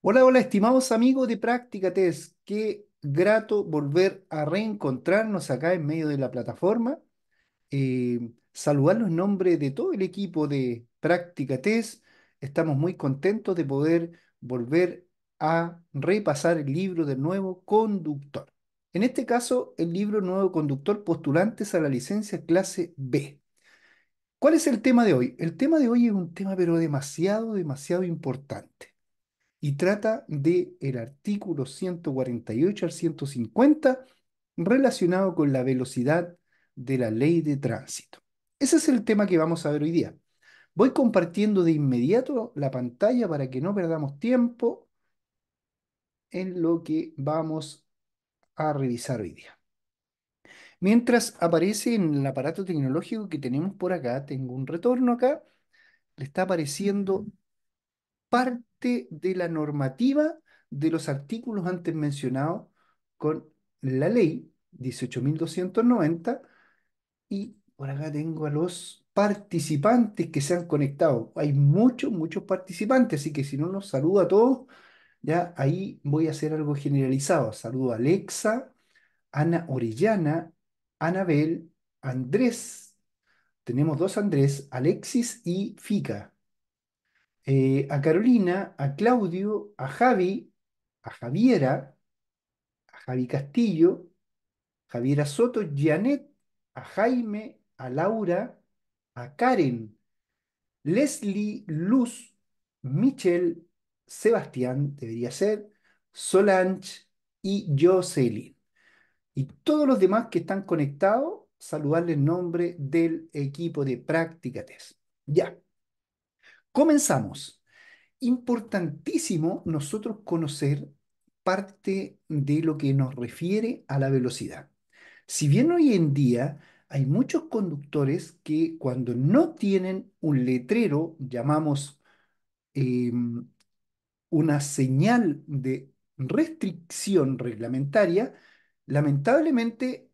Hola, hola, estimados amigos de Práctica Test. Qué grato volver a reencontrarnos acá en medio de la plataforma. Eh, saludarlos en nombre de todo el equipo de Práctica Test. Estamos muy contentos de poder volver a repasar el libro del nuevo conductor. En este caso, el libro Nuevo Conductor Postulantes a la Licencia Clase B. ¿Cuál es el tema de hoy? El tema de hoy es un tema pero demasiado, demasiado importante y trata de el artículo 148 al 150 relacionado con la velocidad de la ley de tránsito. Ese es el tema que vamos a ver hoy día. Voy compartiendo de inmediato la pantalla para que no perdamos tiempo en lo que vamos a revisar hoy día. Mientras aparece en el aparato tecnológico que tenemos por acá, tengo un retorno acá, le está apareciendo parte de la normativa de los artículos antes mencionados con la ley 18.290 y por acá tengo a los participantes que se han conectado. Hay muchos, muchos participantes, así que si no los saludo a todos, ya ahí voy a hacer algo generalizado. Saludo a Alexa, Ana Orellana, Anabel, Andrés. Tenemos dos Andrés, Alexis y Fica. Eh, a Carolina, a Claudio, a Javi, a Javiera, a Javi Castillo, Javiera Soto, Janet, a Jaime, a Laura, a Karen, Leslie, Luz, Michelle, Sebastián, debería ser, Solange y Jocelyn. Y todos los demás que están conectados, saludarles en nombre del equipo de práctica test. Ya. Comenzamos. Importantísimo nosotros conocer parte de lo que nos refiere a la velocidad. Si bien hoy en día hay muchos conductores que cuando no tienen un letrero, llamamos em, una señal de restricción reglamentaria, lamentablemente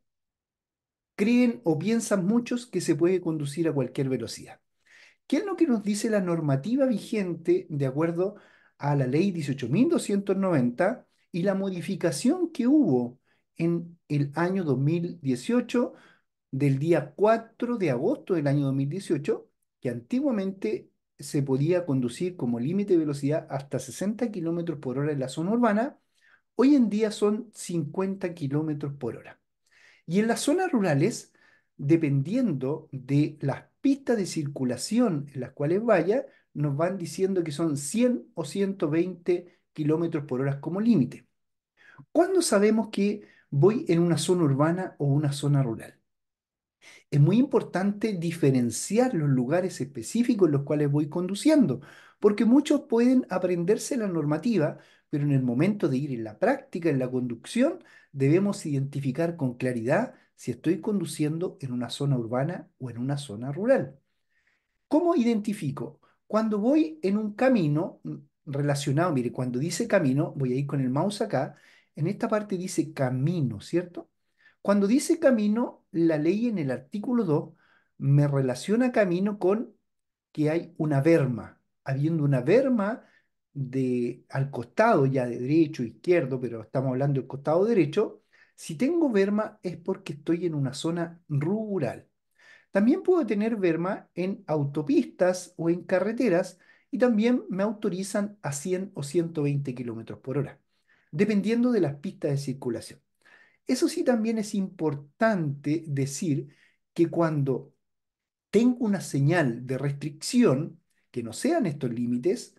creen o piensan muchos que se puede conducir a cualquier velocidad. ¿Qué es lo que nos dice la normativa vigente de acuerdo a la ley 18.290 y la modificación que hubo en el año 2018, del día 4 de agosto del año 2018, que antiguamente se podía conducir como límite de velocidad hasta 60 km por hora en la zona urbana, hoy en día son 50 km por hora. Y en las zonas rurales, dependiendo de las pistas de circulación en las cuales vaya nos van diciendo que son 100 o 120 kilómetros por hora como límite. ¿Cuándo sabemos que voy en una zona urbana o una zona rural? Es muy importante diferenciar los lugares específicos en los cuales voy conduciendo, porque muchos pueden aprenderse la normativa, pero en el momento de ir en la práctica, en la conducción, debemos identificar con claridad si estoy conduciendo en una zona urbana o en una zona rural. ¿Cómo identifico? Cuando voy en un camino relacionado, mire, cuando dice camino, voy a ir con el mouse acá, en esta parte dice camino, ¿cierto? Cuando dice camino, la ley en el artículo 2 me relaciona camino con que hay una verma, habiendo una verma de, al costado ya de derecho, izquierdo, pero estamos hablando del costado derecho, si tengo verma es porque estoy en una zona rural. También puedo tener verma en autopistas o en carreteras y también me autorizan a 100 o 120 kilómetros por hora, dependiendo de las pistas de circulación. Eso sí, también es importante decir que cuando tengo una señal de restricción, que no sean estos límites,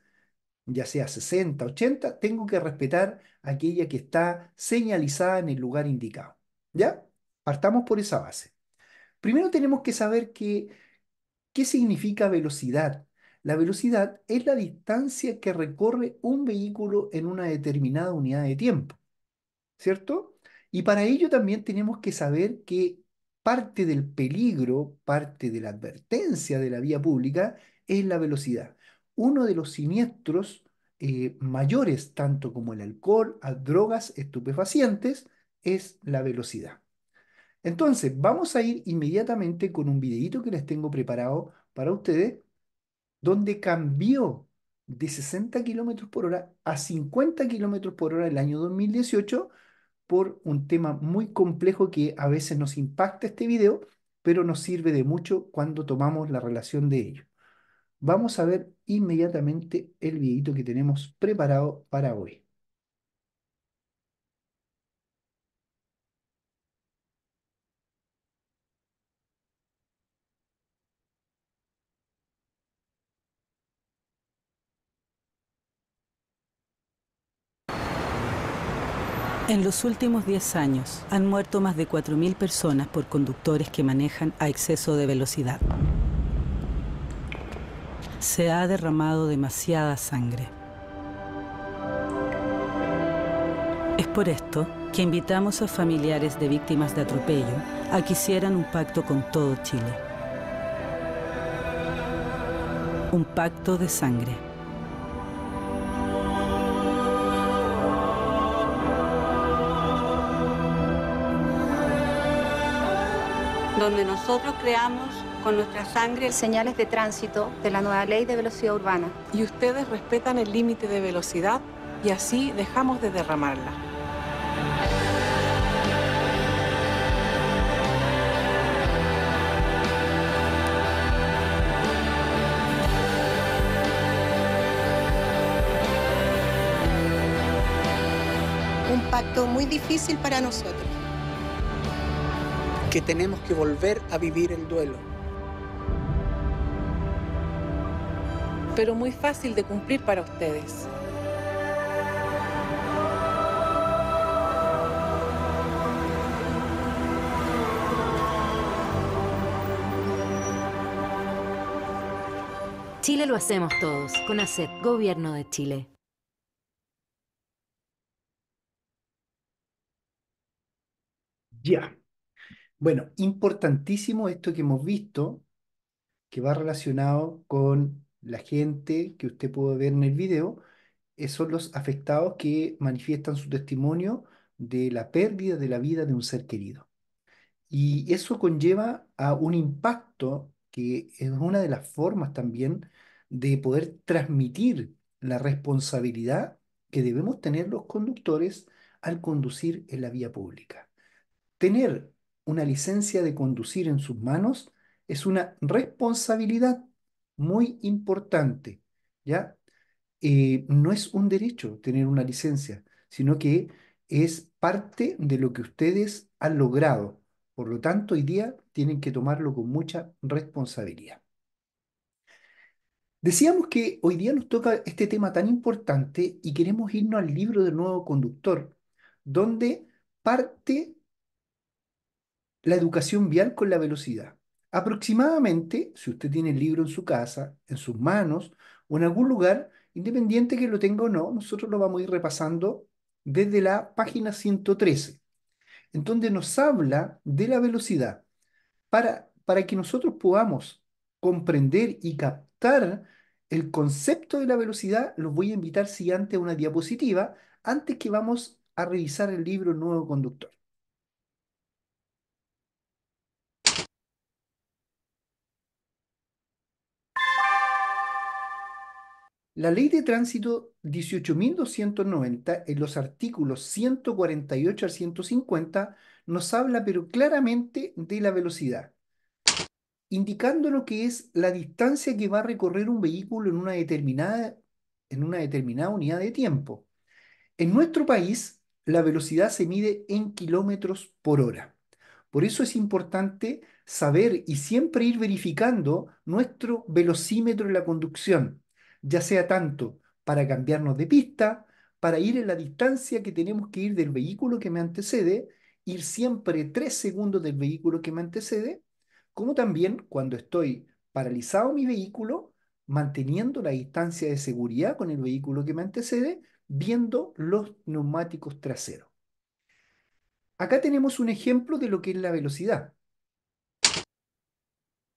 ya sea 60, 80, tengo que respetar aquella que está señalizada en el lugar indicado. ¿Ya? Partamos por esa base. Primero tenemos que saber que, qué significa velocidad. La velocidad es la distancia que recorre un vehículo en una determinada unidad de tiempo. ¿Cierto? Y para ello también tenemos que saber que parte del peligro, parte de la advertencia de la vía pública es la velocidad uno de los siniestros eh, mayores, tanto como el alcohol, a drogas estupefacientes, es la velocidad. Entonces, vamos a ir inmediatamente con un videito que les tengo preparado para ustedes, donde cambió de 60 km por hora a 50 km por hora el año 2018 por un tema muy complejo que a veces nos impacta este video, pero nos sirve de mucho cuando tomamos la relación de ello vamos a ver inmediatamente el videito que tenemos preparado para hoy. En los últimos 10 años han muerto más de 4.000 personas por conductores que manejan a exceso de velocidad se ha derramado demasiada sangre. Es por esto que invitamos a familiares de víctimas de atropello a que hicieran un pacto con todo Chile. Un pacto de sangre. Donde nosotros creamos con nuestra sangre señales de tránsito de la nueva ley de velocidad urbana. Y ustedes respetan el límite de velocidad y así dejamos de derramarla. Un pacto muy difícil para nosotros. Que tenemos que volver a vivir el duelo. pero muy fácil de cumplir para ustedes. Chile lo hacemos todos. Con ACET, Gobierno de Chile. Ya. Bueno, importantísimo esto que hemos visto, que va relacionado con la gente que usted puede ver en el video eh, son los afectados que manifiestan su testimonio de la pérdida de la vida de un ser querido. Y eso conlleva a un impacto que es una de las formas también de poder transmitir la responsabilidad que debemos tener los conductores al conducir en la vía pública. Tener una licencia de conducir en sus manos es una responsabilidad muy importante, ¿ya? Eh, no es un derecho tener una licencia, sino que es parte de lo que ustedes han logrado. Por lo tanto, hoy día tienen que tomarlo con mucha responsabilidad. Decíamos que hoy día nos toca este tema tan importante y queremos irnos al libro del nuevo conductor, donde parte la educación vial con la velocidad. Aproximadamente, si usted tiene el libro en su casa, en sus manos o en algún lugar, independiente que lo tenga o no, nosotros lo vamos a ir repasando desde la página 113, en donde nos habla de la velocidad. Para, para que nosotros podamos comprender y captar el concepto de la velocidad, los voy a invitar siguiente a una diapositiva antes que vamos a revisar el libro Nuevo Conductor. La ley de tránsito 18.290 en los artículos 148 al 150 nos habla pero claramente de la velocidad, indicando lo que es la distancia que va a recorrer un vehículo en una determinada, en una determinada unidad de tiempo. En nuestro país, la velocidad se mide en kilómetros por hora. Por eso es importante saber y siempre ir verificando nuestro velocímetro en la conducción ya sea tanto para cambiarnos de pista, para ir en la distancia que tenemos que ir del vehículo que me antecede, ir siempre tres segundos del vehículo que me antecede, como también cuando estoy paralizado mi vehículo, manteniendo la distancia de seguridad con el vehículo que me antecede, viendo los neumáticos traseros. Acá tenemos un ejemplo de lo que es la velocidad.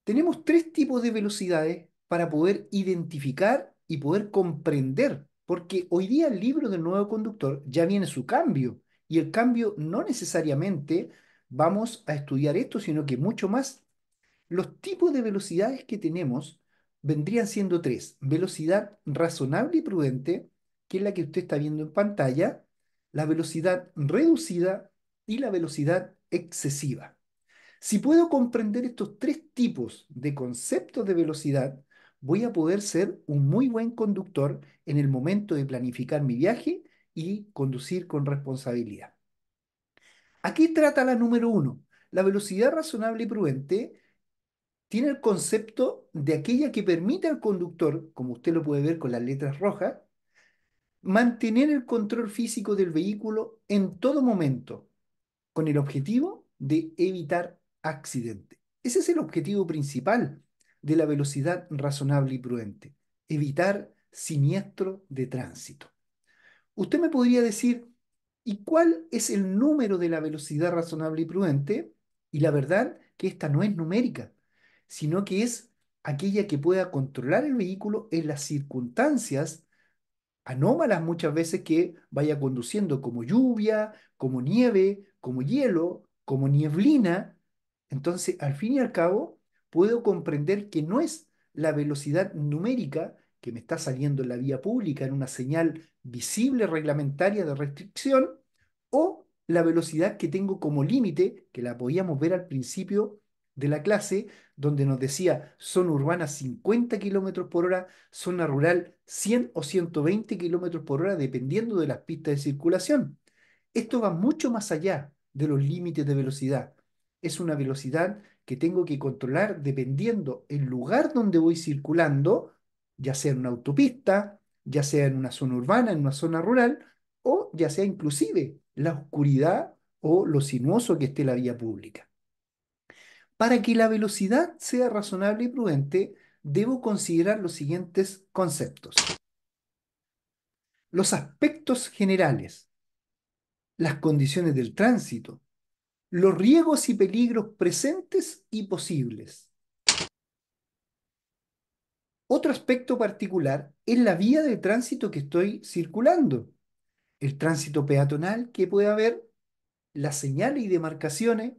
Tenemos tres tipos de velocidades para poder identificar y poder comprender, porque hoy día el libro del nuevo conductor ya viene su cambio y el cambio no necesariamente vamos a estudiar esto, sino que mucho más los tipos de velocidades que tenemos vendrían siendo tres. Velocidad razonable y prudente, que es la que usted está viendo en pantalla, la velocidad reducida y la velocidad excesiva. Si puedo comprender estos tres tipos de conceptos de velocidad, voy a poder ser un muy buen conductor en el momento de planificar mi viaje y conducir con responsabilidad. Aquí trata la número uno. La velocidad razonable y prudente tiene el concepto de aquella que permite al conductor, como usted lo puede ver con las letras rojas, mantener el control físico del vehículo en todo momento, con el objetivo de evitar accidente. Ese es el objetivo principal de la velocidad razonable y prudente, evitar siniestro de tránsito. Usted me podría decir, ¿y cuál es el número de la velocidad razonable y prudente? Y la verdad que esta no es numérica, sino que es aquella que pueda controlar el vehículo en las circunstancias anómalas muchas veces que vaya conduciendo, como lluvia, como nieve, como hielo, como nieblina. Entonces, al fin y al cabo, puedo comprender que no es la velocidad numérica que me está saliendo en la vía pública en una señal visible reglamentaria de restricción o la velocidad que tengo como límite, que la podíamos ver al principio de la clase, donde nos decía zona urbana 50 kilómetros por hora, zona rural 100 o 120 kilómetros por hora, dependiendo de las pistas de circulación. Esto va mucho más allá de los límites de velocidad. Es una velocidad que tengo que controlar dependiendo el lugar donde voy circulando, ya sea en una autopista, ya sea en una zona urbana, en una zona rural, o ya sea inclusive la oscuridad o lo sinuoso que esté la vía pública. Para que la velocidad sea razonable y prudente, debo considerar los siguientes conceptos. Los aspectos generales, las condiciones del tránsito, los riesgos y peligros presentes y posibles. Otro aspecto particular es la vía de tránsito que estoy circulando, el tránsito peatonal que puede haber, las señales y demarcaciones,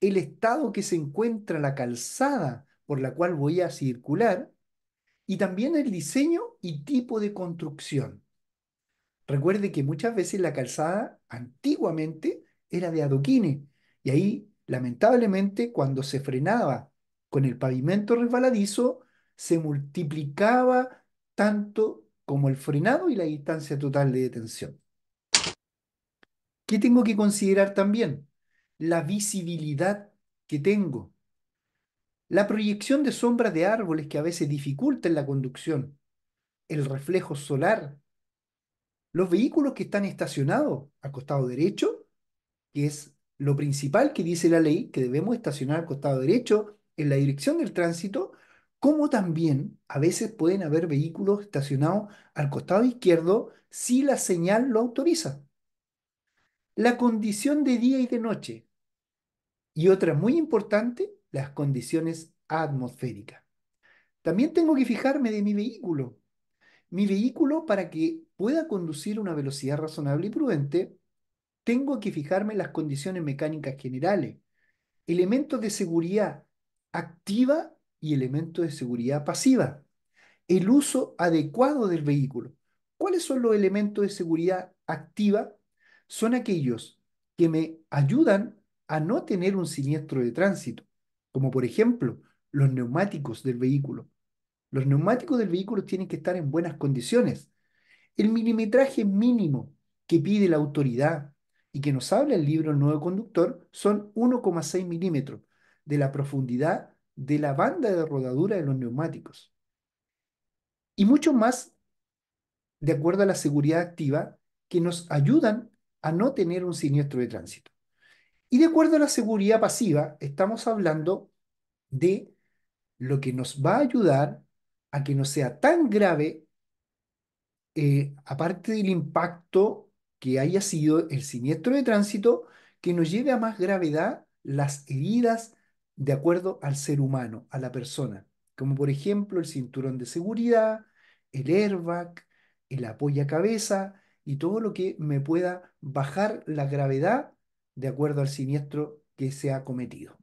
el estado que se encuentra la calzada por la cual voy a circular y también el diseño y tipo de construcción. Recuerde que muchas veces la calzada antiguamente era de adoquines y ahí, lamentablemente, cuando se frenaba con el pavimento resbaladizo, se multiplicaba tanto como el frenado y la distancia total de detención. ¿Qué tengo que considerar también? La visibilidad que tengo. La proyección de sombras de árboles que a veces dificultan la conducción. El reflejo solar. Los vehículos que están estacionados al costado derecho, que es lo principal que dice la ley, que debemos estacionar al costado derecho, en la dirección del tránsito, como también a veces pueden haber vehículos estacionados al costado izquierdo si la señal lo autoriza. La condición de día y de noche. Y otra muy importante, las condiciones atmosféricas. También tengo que fijarme de mi vehículo. Mi vehículo para que pueda conducir a una velocidad razonable y prudente tengo que fijarme en las condiciones mecánicas generales, elementos de seguridad activa y elementos de seguridad pasiva, el uso adecuado del vehículo. ¿Cuáles son los elementos de seguridad activa? Son aquellos que me ayudan a no tener un siniestro de tránsito, como por ejemplo los neumáticos del vehículo. Los neumáticos del vehículo tienen que estar en buenas condiciones. El milimetraje mínimo que pide la autoridad, y que nos habla el libro Nuevo Conductor son 1,6 milímetros de la profundidad de la banda de rodadura de los neumáticos. Y mucho más de acuerdo a la seguridad activa que nos ayudan a no tener un siniestro de tránsito. Y de acuerdo a la seguridad pasiva, estamos hablando de lo que nos va a ayudar a que no sea tan grave, eh, aparte del impacto que haya sido el siniestro de tránsito que nos lleve a más gravedad las heridas de acuerdo al ser humano, a la persona, como por ejemplo el cinturón de seguridad, el airbag, el apoya cabeza y todo lo que me pueda bajar la gravedad de acuerdo al siniestro que se ha cometido.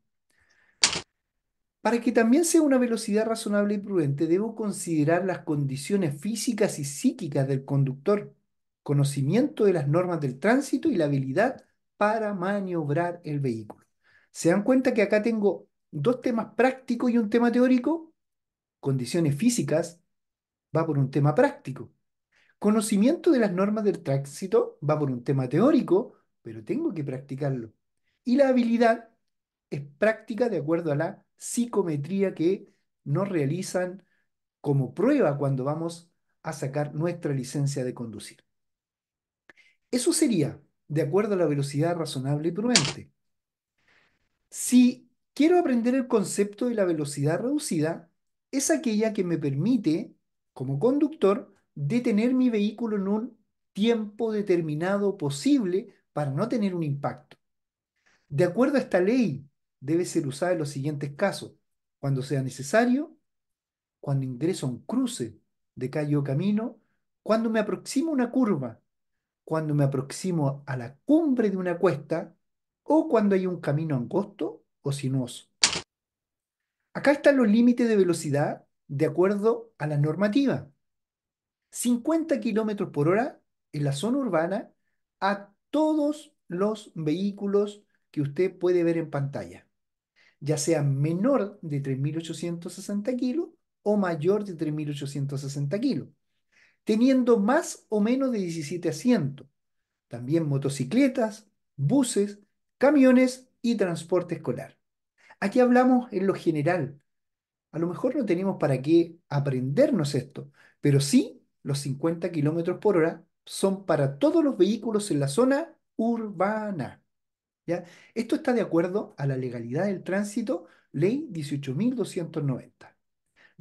Para que también sea una velocidad razonable y prudente, debo considerar las condiciones físicas y psíquicas del conductor, conocimiento de las normas del tránsito y la habilidad para maniobrar el vehículo. ¿Se dan cuenta que acá tengo dos temas prácticos y un tema teórico? Condiciones físicas va por un tema práctico. Conocimiento de las normas del tránsito va por un tema teórico, pero tengo que practicarlo. Y la habilidad es práctica de acuerdo a la psicometría que nos realizan como prueba cuando vamos a sacar nuestra licencia de conducir. Eso sería, de acuerdo a la velocidad razonable y prudente. Si quiero aprender el concepto de la velocidad reducida, es aquella que me permite, como conductor, detener mi vehículo en un tiempo determinado posible para no tener un impacto. De acuerdo a esta ley, debe ser usada en los siguientes casos. Cuando sea necesario, cuando ingreso a un cruce de calle o camino, cuando me aproximo a una curva cuando me aproximo a la cumbre de una cuesta o cuando hay un camino angosto o sinuoso. Acá están los límites de velocidad de acuerdo a la normativa. 50 kilómetros por hora en la zona urbana a todos los vehículos que usted puede ver en pantalla, ya sea menor de 3.860 kilos o mayor de 3.860 kilos teniendo más o menos de 17 asientos. También motocicletas, buses, camiones y transporte escolar. Aquí hablamos en lo general. A lo mejor no tenemos para qué aprendernos esto, pero sí los 50 kilómetros por hora son para todos los vehículos en la zona urbana. ¿ya? Esto está de acuerdo a la legalidad del tránsito, ley 18.290.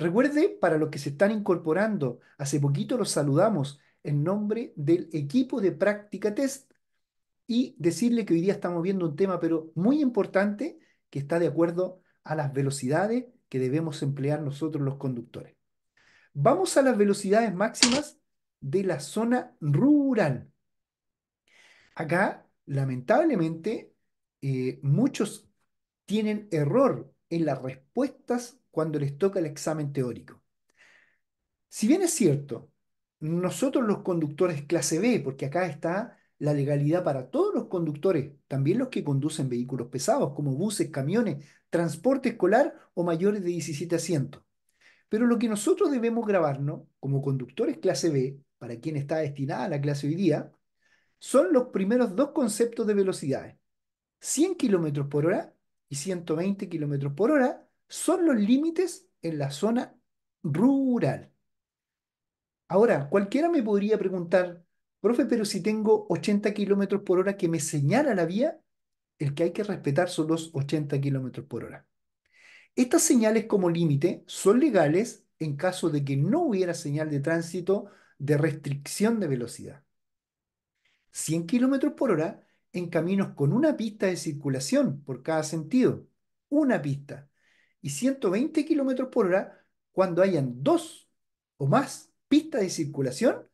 Recuerde para los que se están incorporando, hace poquito los saludamos en nombre del equipo de práctica test y decirle que hoy día estamos viendo un tema pero muy importante que está de acuerdo a las velocidades que debemos emplear nosotros los conductores. Vamos a las velocidades máximas de la zona rural. Acá, lamentablemente, eh, muchos tienen error en las respuestas cuando les toca el examen teórico. Si bien es cierto, nosotros los conductores clase B, porque acá está la legalidad para todos los conductores, también los que conducen vehículos pesados como buses, camiones, transporte escolar o mayores de 17 asientos. Pero lo que nosotros debemos grabarnos como conductores clase B, para quien está destinada la clase hoy día, son los primeros dos conceptos de velocidades. 100 km por hora y 120 km por hora son los límites en la zona rural. Ahora, cualquiera me podría preguntar, profe, pero si tengo 80 kilómetros por hora que me señala la vía, el que hay que respetar son los 80 kilómetros por hora. Estas señales como límite son legales en caso de que no hubiera señal de tránsito de restricción de velocidad. 100 kilómetros por hora en caminos con una pista de circulación por cada sentido. Una pista y 120 kilómetros por hora cuando hayan dos o más pistas de circulación,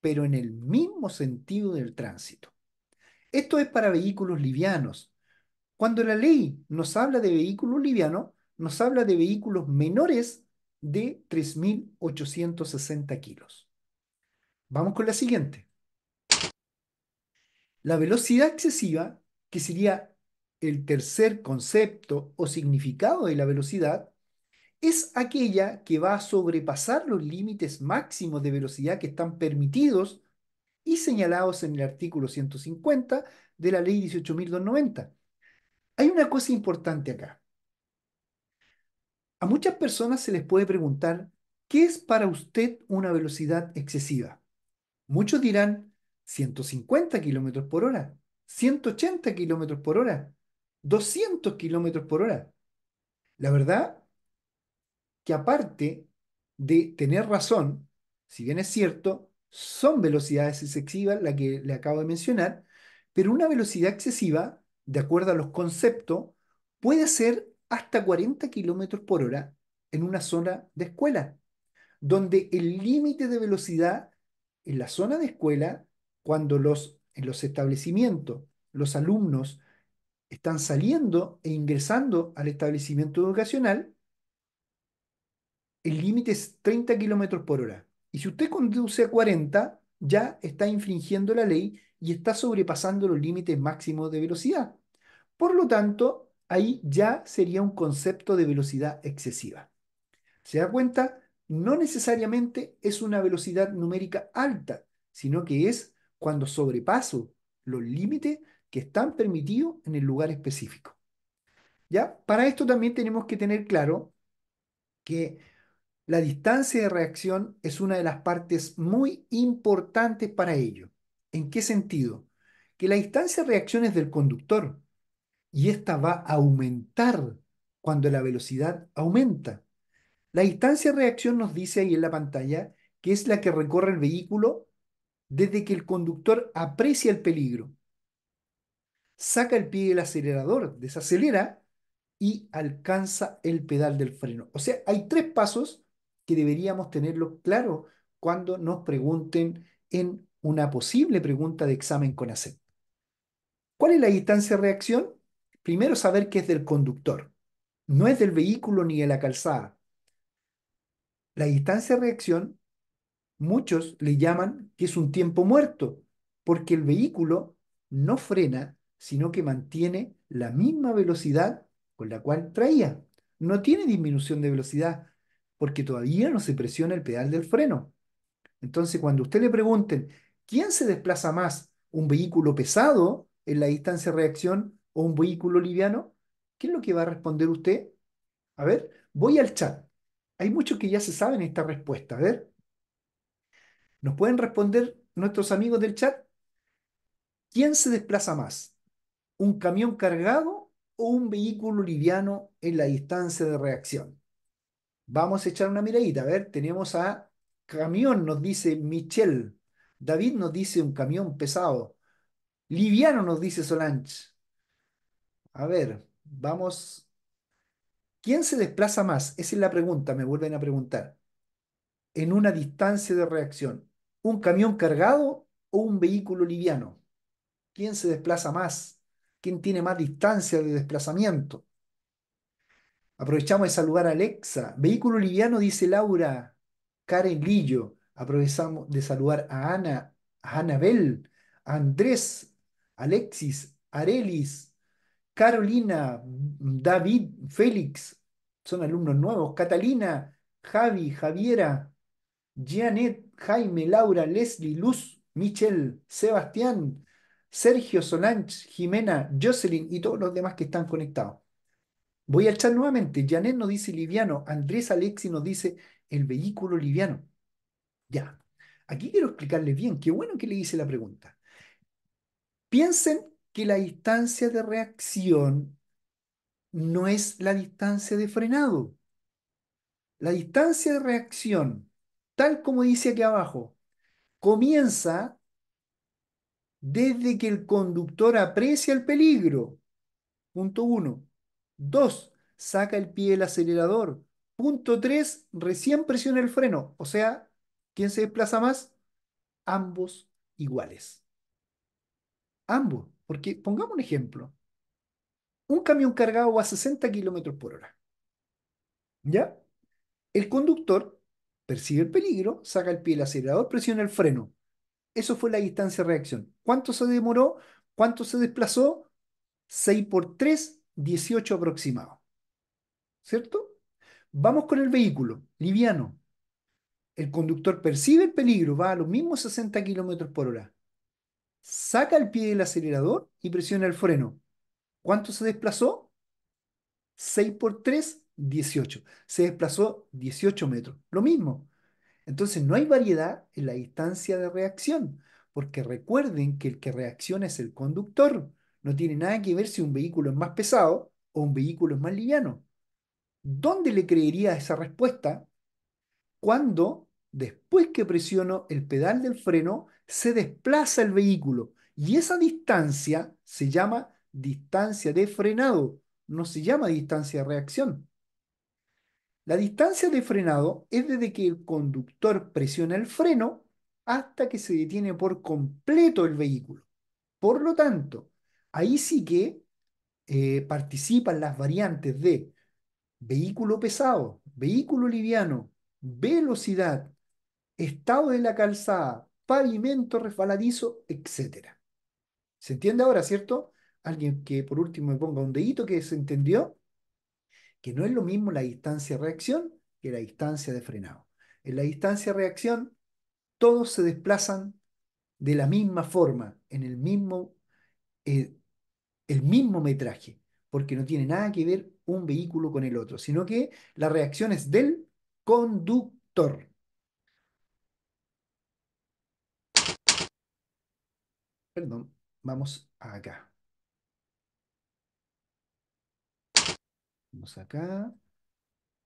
pero en el mismo sentido del tránsito. Esto es para vehículos livianos. Cuando la ley nos habla de vehículos livianos, nos habla de vehículos menores de 3.860 kilos. Vamos con la siguiente. La velocidad excesiva, que sería el tercer concepto o significado de la velocidad es aquella que va a sobrepasar los límites máximos de velocidad que están permitidos y señalados en el artículo 150 de la ley 18.290. Hay una cosa importante acá. A muchas personas se les puede preguntar, ¿qué es para usted una velocidad excesiva? Muchos dirán 150 kilómetros por hora, 180 kilómetros por hora, 200 kilómetros por hora. La verdad que aparte de tener razón, si bien es cierto, son velocidades excesivas, la que le acabo de mencionar, pero una velocidad excesiva, de acuerdo a los conceptos, puede ser hasta 40 kilómetros por hora en una zona de escuela, donde el límite de velocidad en la zona de escuela, cuando los, en los establecimientos los alumnos están saliendo e ingresando al establecimiento educacional, el límite es 30 kilómetros por hora. Y si usted conduce a 40, ya está infringiendo la ley y está sobrepasando los límites máximos de velocidad. Por lo tanto, ahí ya sería un concepto de velocidad excesiva. ¿Se da cuenta? No necesariamente es una velocidad numérica alta, sino que es cuando sobrepaso los límites que están permitidos en el lugar específico. ¿Ya? Para esto también tenemos que tener claro que la distancia de reacción es una de las partes muy importantes para ello. ¿En qué sentido? Que la distancia de reacción es del conductor y esta va a aumentar cuando la velocidad aumenta. La distancia de reacción nos dice ahí en la pantalla que es la que recorre el vehículo desde que el conductor aprecia el peligro saca el pie del acelerador, desacelera y alcanza el pedal del freno. O sea, hay tres pasos que deberíamos tenerlo claro cuando nos pregunten en una posible pregunta de examen con ACET. ¿Cuál es la distancia de reacción? Primero saber que es del conductor, no es del vehículo ni de la calzada. La distancia de reacción, muchos le llaman que es un tiempo muerto, porque el vehículo no frena sino que mantiene la misma velocidad con la cual traía. No tiene disminución de velocidad porque todavía no se presiona el pedal del freno. Entonces, cuando usted le pregunten, ¿quién se desplaza más? ¿Un vehículo pesado en la distancia de reacción o un vehículo liviano? ¿Qué es lo que va a responder usted? A ver, voy al chat. Hay muchos que ya se saben esta respuesta. A ver, ¿nos pueden responder nuestros amigos del chat? ¿Quién se desplaza más? un camión cargado o un vehículo liviano en la distancia de reacción. Vamos a echar una miradita, a ver, tenemos a camión, nos dice Michel, David nos dice un camión pesado, liviano nos dice Solange. A ver, vamos. ¿Quién se desplaza más? Esa es la pregunta, me vuelven a preguntar. En una distancia de reacción, ¿un camión cargado o un vehículo liviano? ¿Quién se desplaza más? quién tiene más distancia de desplazamiento. Aprovechamos de saludar a Alexa. Vehículo liviano, dice Laura. Karen Lillo. Aprovechamos de saludar a Ana, a Anabel, Andrés, Alexis, Arelis, Carolina, David, Félix. Son alumnos nuevos. Catalina, Javi, Javiera, Janet, Jaime, Laura, Leslie, Luz, Michelle, Sebastián, Sergio, Solange, Jimena, Jocelyn y todos los demás que están conectados. Voy a echar nuevamente. Janet nos dice liviano. Andrés Alexi nos dice el vehículo liviano. Ya. Aquí quiero explicarles bien. Qué bueno que le hice la pregunta. Piensen que la distancia de reacción no es la distancia de frenado. La distancia de reacción, tal como dice aquí abajo, comienza desde que el conductor aprecia el peligro. Punto uno. Dos, saca el pie del acelerador. Punto tres, recién presiona el freno. O sea, ¿quién se desplaza más? Ambos iguales. Ambos. Porque pongamos un ejemplo. Un camión cargado va a 60 kilómetros por hora. ¿Ya? El conductor percibe el peligro, saca el pie del acelerador, presiona el freno. Eso fue la distancia de reacción. ¿Cuánto se demoró? ¿Cuánto se desplazó? 6 por 3, 18 aproximado. ¿Cierto? Vamos con el vehículo, liviano. El conductor percibe el peligro, va a los mismos 60 kilómetros por hora. Saca el pie del acelerador y presiona el freno. ¿Cuánto se desplazó? 6 por 3, 18. Se desplazó 18 metros. Lo mismo. Entonces no hay variedad en la distancia de reacción, porque recuerden que el que reacciona es el conductor. No tiene nada que ver si un vehículo es más pesado o un vehículo es más liviano. ¿Dónde le creería esa respuesta? Cuando, después que presiono el pedal del freno, se desplaza el vehículo. Y esa distancia se llama distancia de frenado, no se llama distancia de reacción. La distancia de frenado es desde que el conductor presiona el freno hasta que se detiene por completo el vehículo. Por lo tanto, ahí sí que eh, participan las variantes de vehículo pesado, vehículo liviano, velocidad, estado de la calzada, pavimento resbaladizo, etc. ¿Se entiende ahora, cierto? Alguien que por último me ponga un dedito que se entendió que no es lo mismo la distancia de reacción que la distancia de frenado. En la distancia de reacción, todos se desplazan de la misma forma, en el mismo, eh, el mismo metraje, porque no tiene nada que ver un vehículo con el otro, sino que la reacción es del conductor. Perdón, vamos acá. Vamos acá.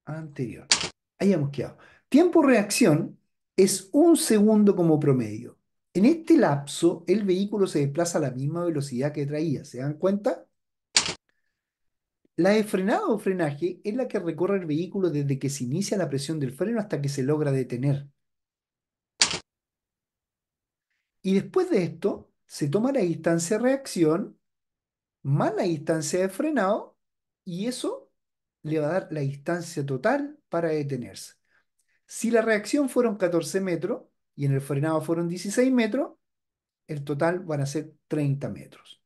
Anterior. Ahí hemos quedado. Tiempo reacción es un segundo como promedio. En este lapso, el vehículo se desplaza a la misma velocidad que traía. ¿Se dan cuenta? La de frenado o frenaje es la que recorre el vehículo desde que se inicia la presión del freno hasta que se logra detener. Y después de esto, se toma la distancia de reacción más la distancia de frenado y eso le va a dar la distancia total para detenerse. Si la reacción fueron 14 metros y en el frenado fueron 16 metros, el total van a ser 30 metros.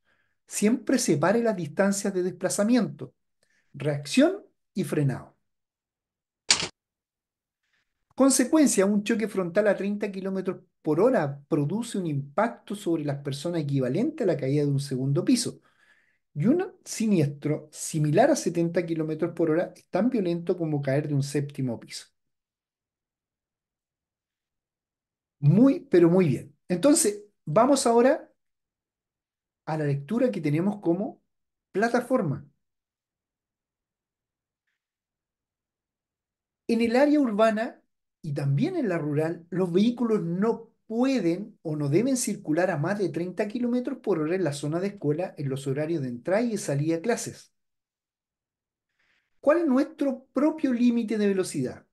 Siempre separe las distancias de desplazamiento, reacción y frenado. Consecuencia, un choque frontal a 30 kilómetros por hora produce un impacto sobre las personas equivalente a la caída de un segundo piso. Y un siniestro similar a 70 kilómetros por hora es tan violento como caer de un séptimo piso. Muy, pero muy bien. Entonces, vamos ahora a la lectura que tenemos como plataforma. En el área urbana y también en la rural, los vehículos no pueden o no deben circular a más de 30 kilómetros por hora en la zona de escuela en los horarios de entrada y salida a clases. ¿Cuál es nuestro propio límite de velocidad?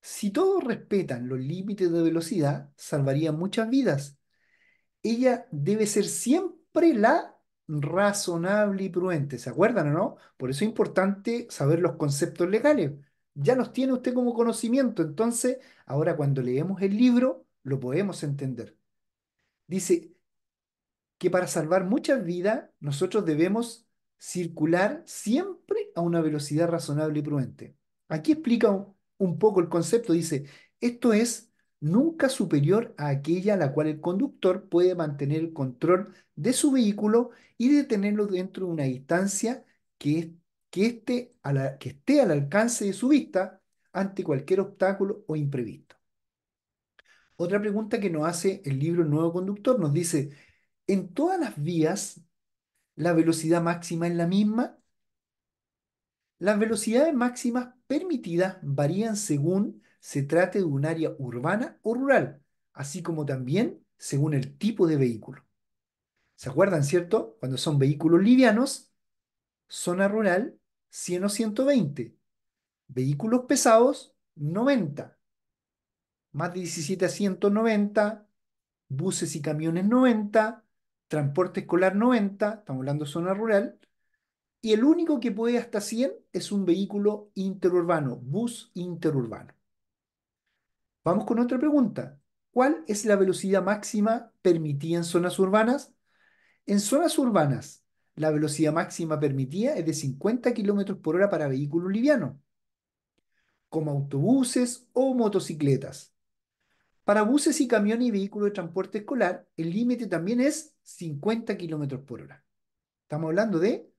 Si todos respetan los límites de velocidad, salvarían muchas vidas. Ella debe ser siempre la razonable y prudente. ¿Se acuerdan o no? Por eso es importante saber los conceptos legales. Ya los tiene usted como conocimiento. Entonces, ahora cuando leemos el libro, lo podemos entender. Dice que para salvar muchas vidas nosotros debemos circular siempre a una velocidad razonable y prudente. Aquí explica un, poco el concepto, dice, esto es nunca superior a aquella a la cual el conductor puede mantener el control de su vehículo y detenerlo dentro de una distancia que, que, esté, a la, que esté al alcance de su vista ante cualquier obstáculo o imprevisto. Otra pregunta que nos hace el libro Nuevo Conductor nos dice, ¿en todas las vías la velocidad máxima es la misma? Las velocidades máximas permitidas varían según se trate de un área urbana o rural, así como también según el tipo de vehículo. ¿Se acuerdan, cierto? Cuando son vehículos livianos, zona rural 100 o 120, vehículos pesados 90, más de 17 a 190 buses y camiones 90, transporte escolar 90, estamos hablando de zona rural, y el único que puede hasta 100 es un vehículo interurbano, bus interurbano. Vamos con otra pregunta. ¿Cuál es la velocidad máxima permitida en zonas urbanas? En zonas urbanas, la velocidad máxima permitida es de 50 km por hora para vehículo liviano como autobuses o motocicletas. Para buses y camiones y vehículos de transporte escolar, el límite también es 50 kilómetros por hora. Estamos hablando de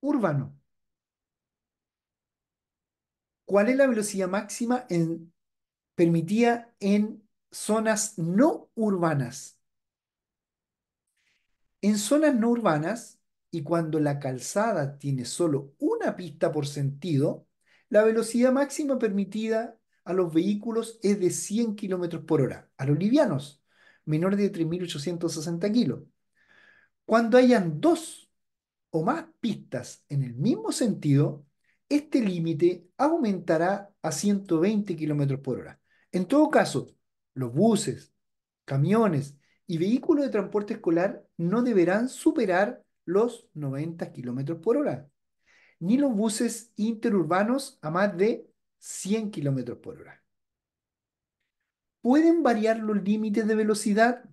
urbano. ¿Cuál es la velocidad máxima permitida en zonas no urbanas? En zonas no urbanas y cuando la calzada tiene solo una pista por sentido, la velocidad máxima permitida a los vehículos es de 100 km por hora, a los livianos, menores de 3.860 kilos. Cuando hayan dos o más pistas en el mismo sentido, este límite aumentará a 120 km por hora. En todo caso, los buses, camiones y vehículos de transporte escolar no deberán superar los 90 km por hora, ni los buses interurbanos a más de 100 kilómetros por hora. ¿Pueden variar los límites de velocidad?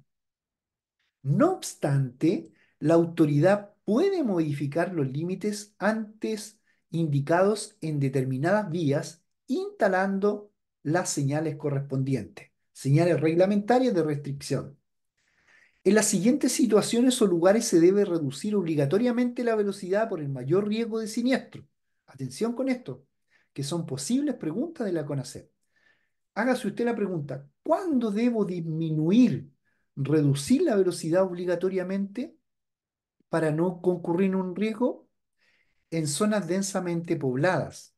No obstante, la autoridad puede modificar los límites antes indicados en determinadas vías instalando las señales correspondientes, señales reglamentarias de restricción. En las siguientes situaciones o lugares se debe reducir obligatoriamente la velocidad por el mayor riesgo de siniestro. Atención con esto que son posibles preguntas de la CONACET. Hágase usted la pregunta, ¿cuándo debo disminuir, reducir la velocidad obligatoriamente para no concurrir en un riesgo? En zonas densamente pobladas.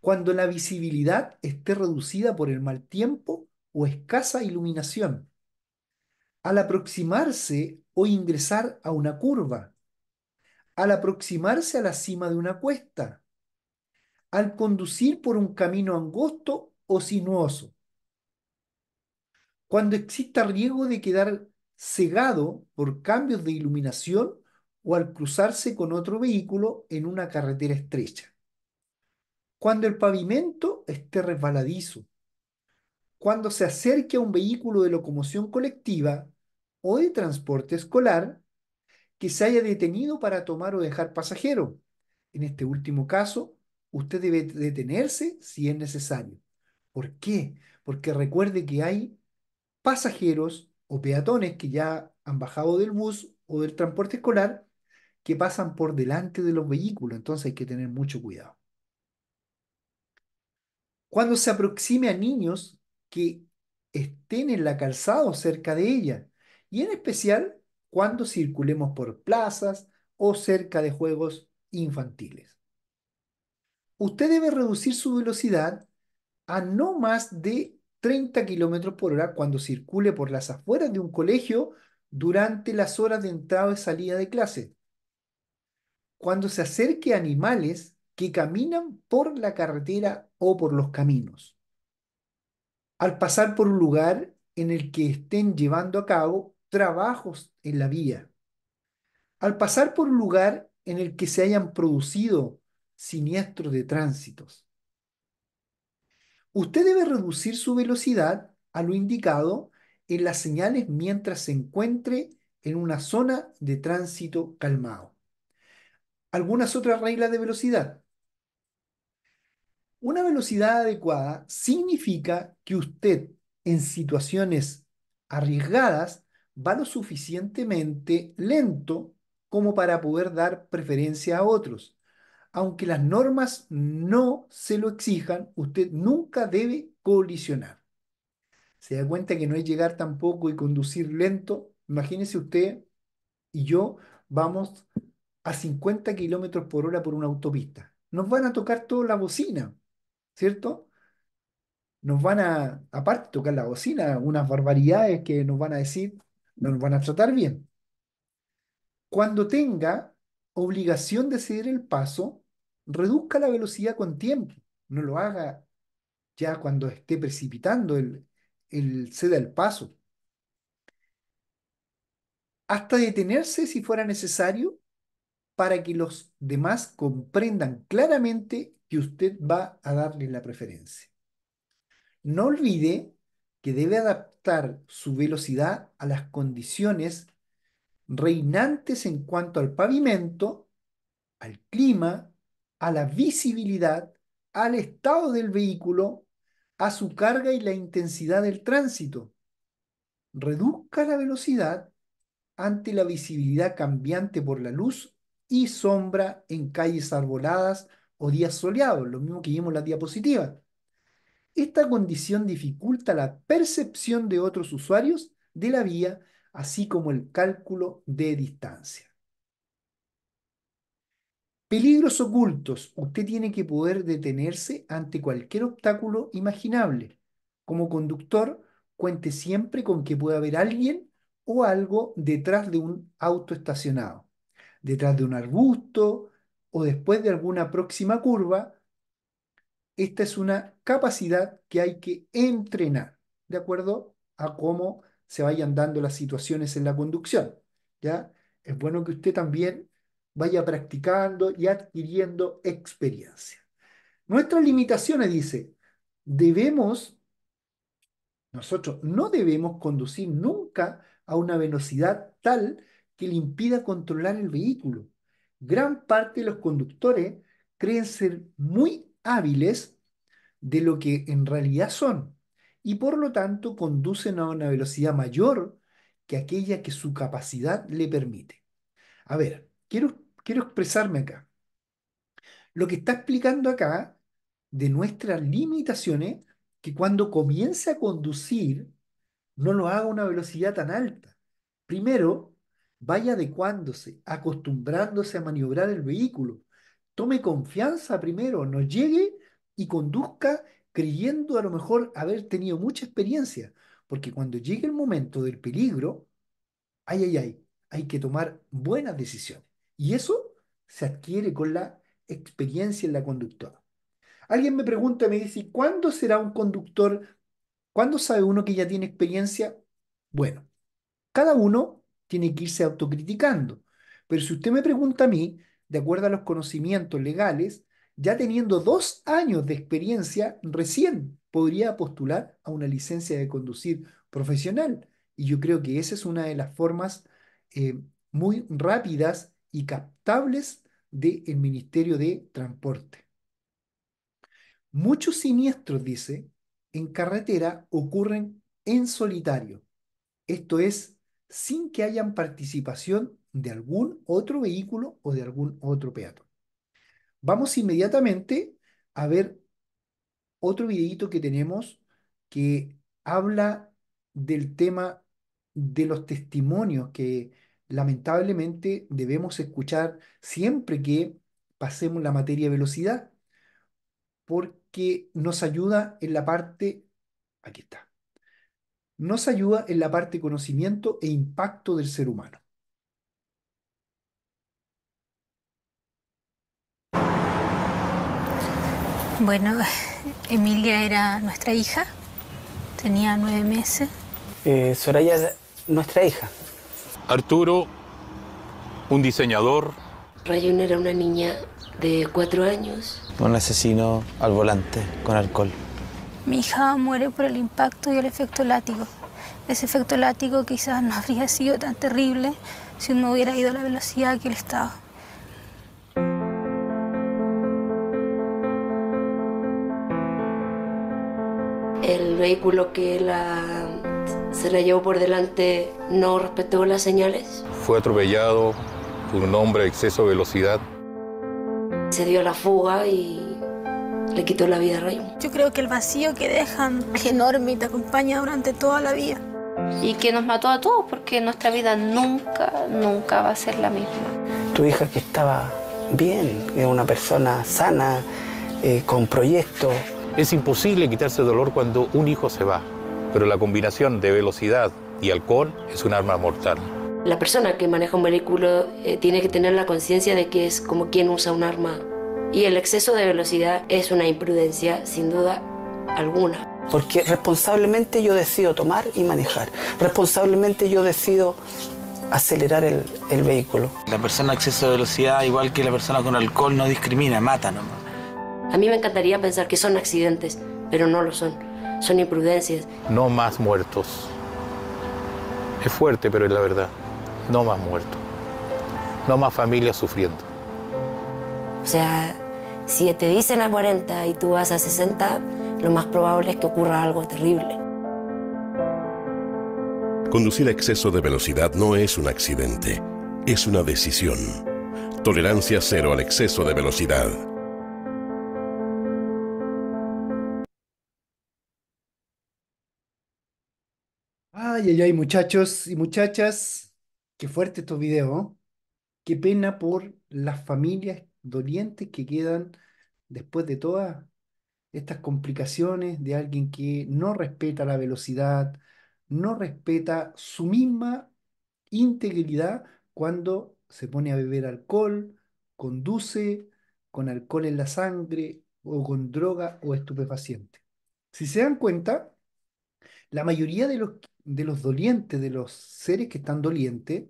Cuando la visibilidad esté reducida por el mal tiempo o escasa iluminación. Al aproximarse o ingresar a una curva. Al aproximarse a la cima de una cuesta al conducir por un camino angosto o sinuoso. Cuando exista riesgo de quedar cegado por cambios de iluminación o al cruzarse con otro vehículo en una carretera estrecha. Cuando el pavimento esté resbaladizo. Cuando se acerque a un vehículo de locomoción colectiva o de transporte escolar que se haya detenido para tomar o dejar pasajero. En este último caso, usted debe detenerse si es necesario. ¿Por qué? Porque recuerde que hay pasajeros o peatones que ya han bajado del bus o del transporte escolar que pasan por delante de los vehículos, entonces hay que tener mucho cuidado. Cuando se aproxime a niños que estén en la calzada o cerca de ella, y en especial cuando circulemos por plazas o cerca de juegos infantiles usted debe reducir su velocidad a no más de 30 kilómetros por hora cuando circule por las afueras de un colegio durante las horas de entrada y salida de clase. Cuando se acerque a animales que caminan por la carretera o por los caminos. Al pasar por un lugar en el que estén llevando a cabo trabajos en la vía. Al pasar por un lugar en el que se hayan producido siniestros de tránsitos. Usted debe reducir su velocidad a lo indicado en las señales mientras se encuentre en una zona de tránsito calmado. Algunas otras reglas de velocidad. Una velocidad adecuada significa que usted en situaciones arriesgadas va lo suficientemente lento como para poder dar preferencia a otros, aunque las normas no se lo exijan, usted nunca debe colisionar. Se da cuenta que no es llegar tampoco y conducir lento. Imagínese usted y yo vamos a 50 kilómetros por hora por una autopista. Nos van a tocar toda la bocina, ¿cierto? Nos van a, aparte tocar la bocina, unas barbaridades que nos van a decir, no nos van a tratar bien. Cuando tenga obligación de ceder el paso, reduzca la velocidad con tiempo, no lo haga ya cuando esté precipitando, el, el ceda el paso. Hasta detenerse si fuera necesario para que los demás comprendan claramente que usted va a darle la preferencia. No olvide que debe adaptar su velocidad a las condiciones reinantes en cuanto al pavimento, al clima a la visibilidad, al estado del vehículo, a su carga y la intensidad del tránsito. Reduzca la velocidad ante la visibilidad cambiante por la luz y sombra en calles arboladas o días soleados, lo mismo que vimos en la diapositiva. Esta condición dificulta la percepción de otros usuarios de la vía, así como el cálculo de distancia. Peligros ocultos. Usted tiene que poder detenerse ante cualquier obstáculo imaginable. Como conductor, cuente siempre con que pueda haber alguien o algo detrás de un auto estacionado, detrás de un arbusto o después de alguna próxima curva. Esta es una capacidad que hay que entrenar, de acuerdo a cómo se vayan dando las situaciones en la conducción. ¿ya? Es bueno que usted también vaya practicando y adquiriendo experiencia. Nuestras limitaciones, dice, debemos, nosotros no debemos conducir nunca a una velocidad tal que le impida controlar el vehículo. Gran parte de los conductores creen ser muy hábiles de lo que en realidad son y por lo tanto conducen a una velocidad mayor que aquella que su capacidad le permite. A ver, quiero quiero expresarme acá. Lo que está explicando acá de nuestras limitaciones, que cuando comience a conducir, no lo haga a una velocidad tan alta. Primero, vaya adecuándose, acostumbrándose a maniobrar el vehículo. Tome confianza primero, no llegue y conduzca creyendo a lo mejor haber tenido mucha experiencia, porque cuando llegue el momento del peligro, ay, ay, ay, hay que tomar buenas decisiones. Y eso se adquiere con la experiencia en la conductora. Alguien me pregunta, me dice, ¿cuándo será un conductor? ¿Cuándo sabe uno que ya tiene experiencia? Bueno, cada uno tiene que irse autocriticando. Pero si usted me pregunta a mí, de acuerdo a los conocimientos legales, ya teniendo dos años de experiencia, recién podría postular a una licencia de conducir profesional. Y yo creo que esa es una de las formas eh, muy rápidas y captables del Ministerio de Transporte. Muchos siniestros, dice, en carretera ocurren en solitario, esto es, sin que hayan participación de algún otro vehículo o de algún otro peatón. Vamos inmediatamente a ver otro videito que tenemos que habla del tema de los testimonios que lamentablemente debemos escuchar siempre que pasemos la materia de velocidad, porque nos ayuda en la parte, aquí está, nos ayuda en la parte conocimiento e impacto del ser humano. Bueno, Emilia era nuestra hija, tenía nueve meses. Eh, Soraya, nuestra hija. Arturo, un diseñador. Rayon era una niña de cuatro años. Un asesino al volante con alcohol. Mi hija muere por el impacto y el efecto látigo. Ese efecto látigo quizás no habría sido tan terrible si no hubiera ido a la velocidad que él estaba. El vehículo que la se le llevó por delante, no respetó las señales. Fue atropellado por un hombre a exceso de velocidad. Se dio a la fuga y le quitó la vida a Raymond. Yo creo que el vacío que dejan es enorme y te acompaña durante toda la vida. Y que nos mató a todos porque nuestra vida nunca, nunca va a ser la misma. Tu hija que estaba bien, es una persona sana, eh, con proyectos. Es imposible quitarse el dolor cuando un hijo se va pero la combinación de velocidad y alcohol es un arma mortal. La persona que maneja un vehículo eh, tiene que tener la conciencia de que es como quien usa un arma. Y el exceso de velocidad es una imprudencia, sin duda alguna. Porque responsablemente yo decido tomar y manejar. Responsablemente yo decido acelerar el, vehículo. La persona a exceso de velocidad, igual que la persona con alcohol, no discrimina, mata nomás. A mí me encantaría pensar que son accidentes, pero no lo son son imprudencias. No más muertos. Es fuerte, pero es la verdad. No más muertos. No más familias sufriendo. O sea, si te dicen a 40 y tú vas a 60, lo más probable es que ocurra algo terrible. Conducir a exceso de velocidad no es un accidente, es una decisión. Tolerancia cero al exceso de velocidad. Ay, ay, ay, muchachos y muchachas, qué fuerte estos videos. ¿eh? Qué pena por las familias dolientes que quedan después de todas estas complicaciones de alguien que no respeta la velocidad, no respeta su misma integridad cuando se pone a beber alcohol, conduce con alcohol en la sangre o con droga o estupefaciente. Si se dan cuenta, la mayoría de los de los dolientes, de los seres que están dolientes,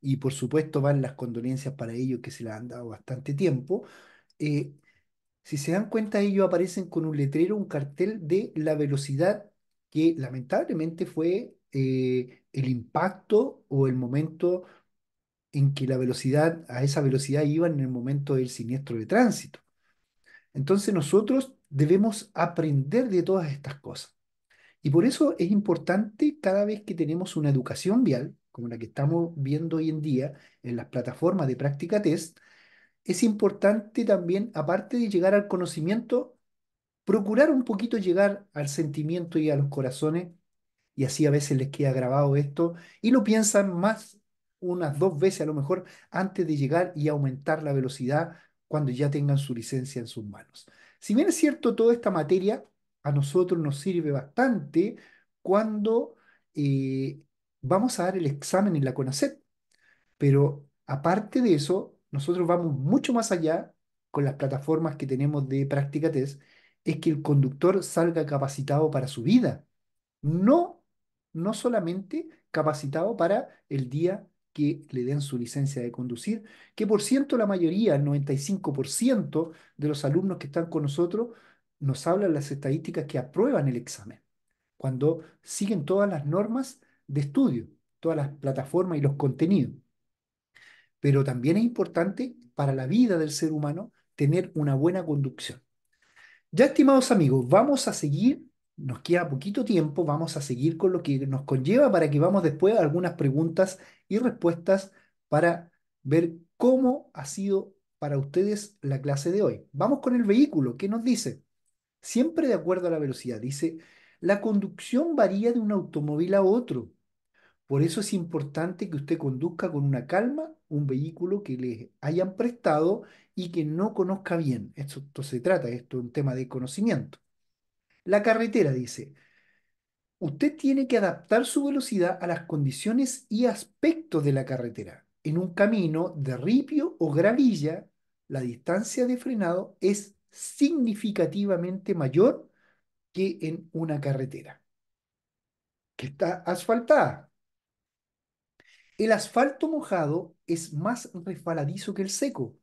y por supuesto van las condolencias para ellos que se le han dado bastante tiempo, eh, si se dan cuenta ellos aparecen con un letrero, un cartel de la velocidad que lamentablemente fue eh, el impacto o el momento en que la velocidad, a esa velocidad iban en el momento del siniestro de tránsito. Entonces nosotros debemos aprender de todas estas cosas. Y por eso es importante cada vez que tenemos una educación vial, como la que estamos viendo hoy en día en las plataformas de práctica test, es importante también, aparte de llegar al conocimiento, procurar un poquito llegar al sentimiento y a los corazones, y así a veces les queda grabado esto, y lo piensan más unas dos veces a lo mejor antes de llegar y aumentar la velocidad cuando ya tengan su licencia en sus manos. Si bien es cierto, toda esta materia a nosotros nos sirve bastante cuando eh, vamos a dar el examen en la CONACET. Pero aparte de eso, nosotros vamos mucho más allá con las plataformas que tenemos de práctica test, es que el conductor salga capacitado para su vida, no, no solamente capacitado para el día que le den su licencia de conducir, que por cierto la mayoría, el 95% de los alumnos que están con nosotros, nos hablan las estadísticas que aprueban el examen, cuando siguen todas las normas de estudio, todas las plataformas y los contenidos. Pero también es importante para la vida del ser humano tener una buena conducción. Ya, estimados amigos, vamos a seguir, nos queda poquito tiempo, vamos a seguir con lo que nos conlleva para que vamos después a algunas preguntas y respuestas para ver cómo ha sido para ustedes la clase de hoy. Vamos con el vehículo, ¿qué nos dice? siempre de acuerdo a la velocidad. Dice, la conducción varía de un automóvil a otro. Por eso es importante que usted conduzca con una calma un vehículo que le hayan prestado y que no conozca bien. Esto, se trata, esto es un tema de conocimiento. La carretera dice, usted tiene que adaptar su velocidad a las condiciones y aspectos de la carretera. En un camino de ripio o gravilla, la distancia de frenado es significativamente mayor que en una carretera que está asfaltada. El asfalto mojado es más resbaladizo que el seco.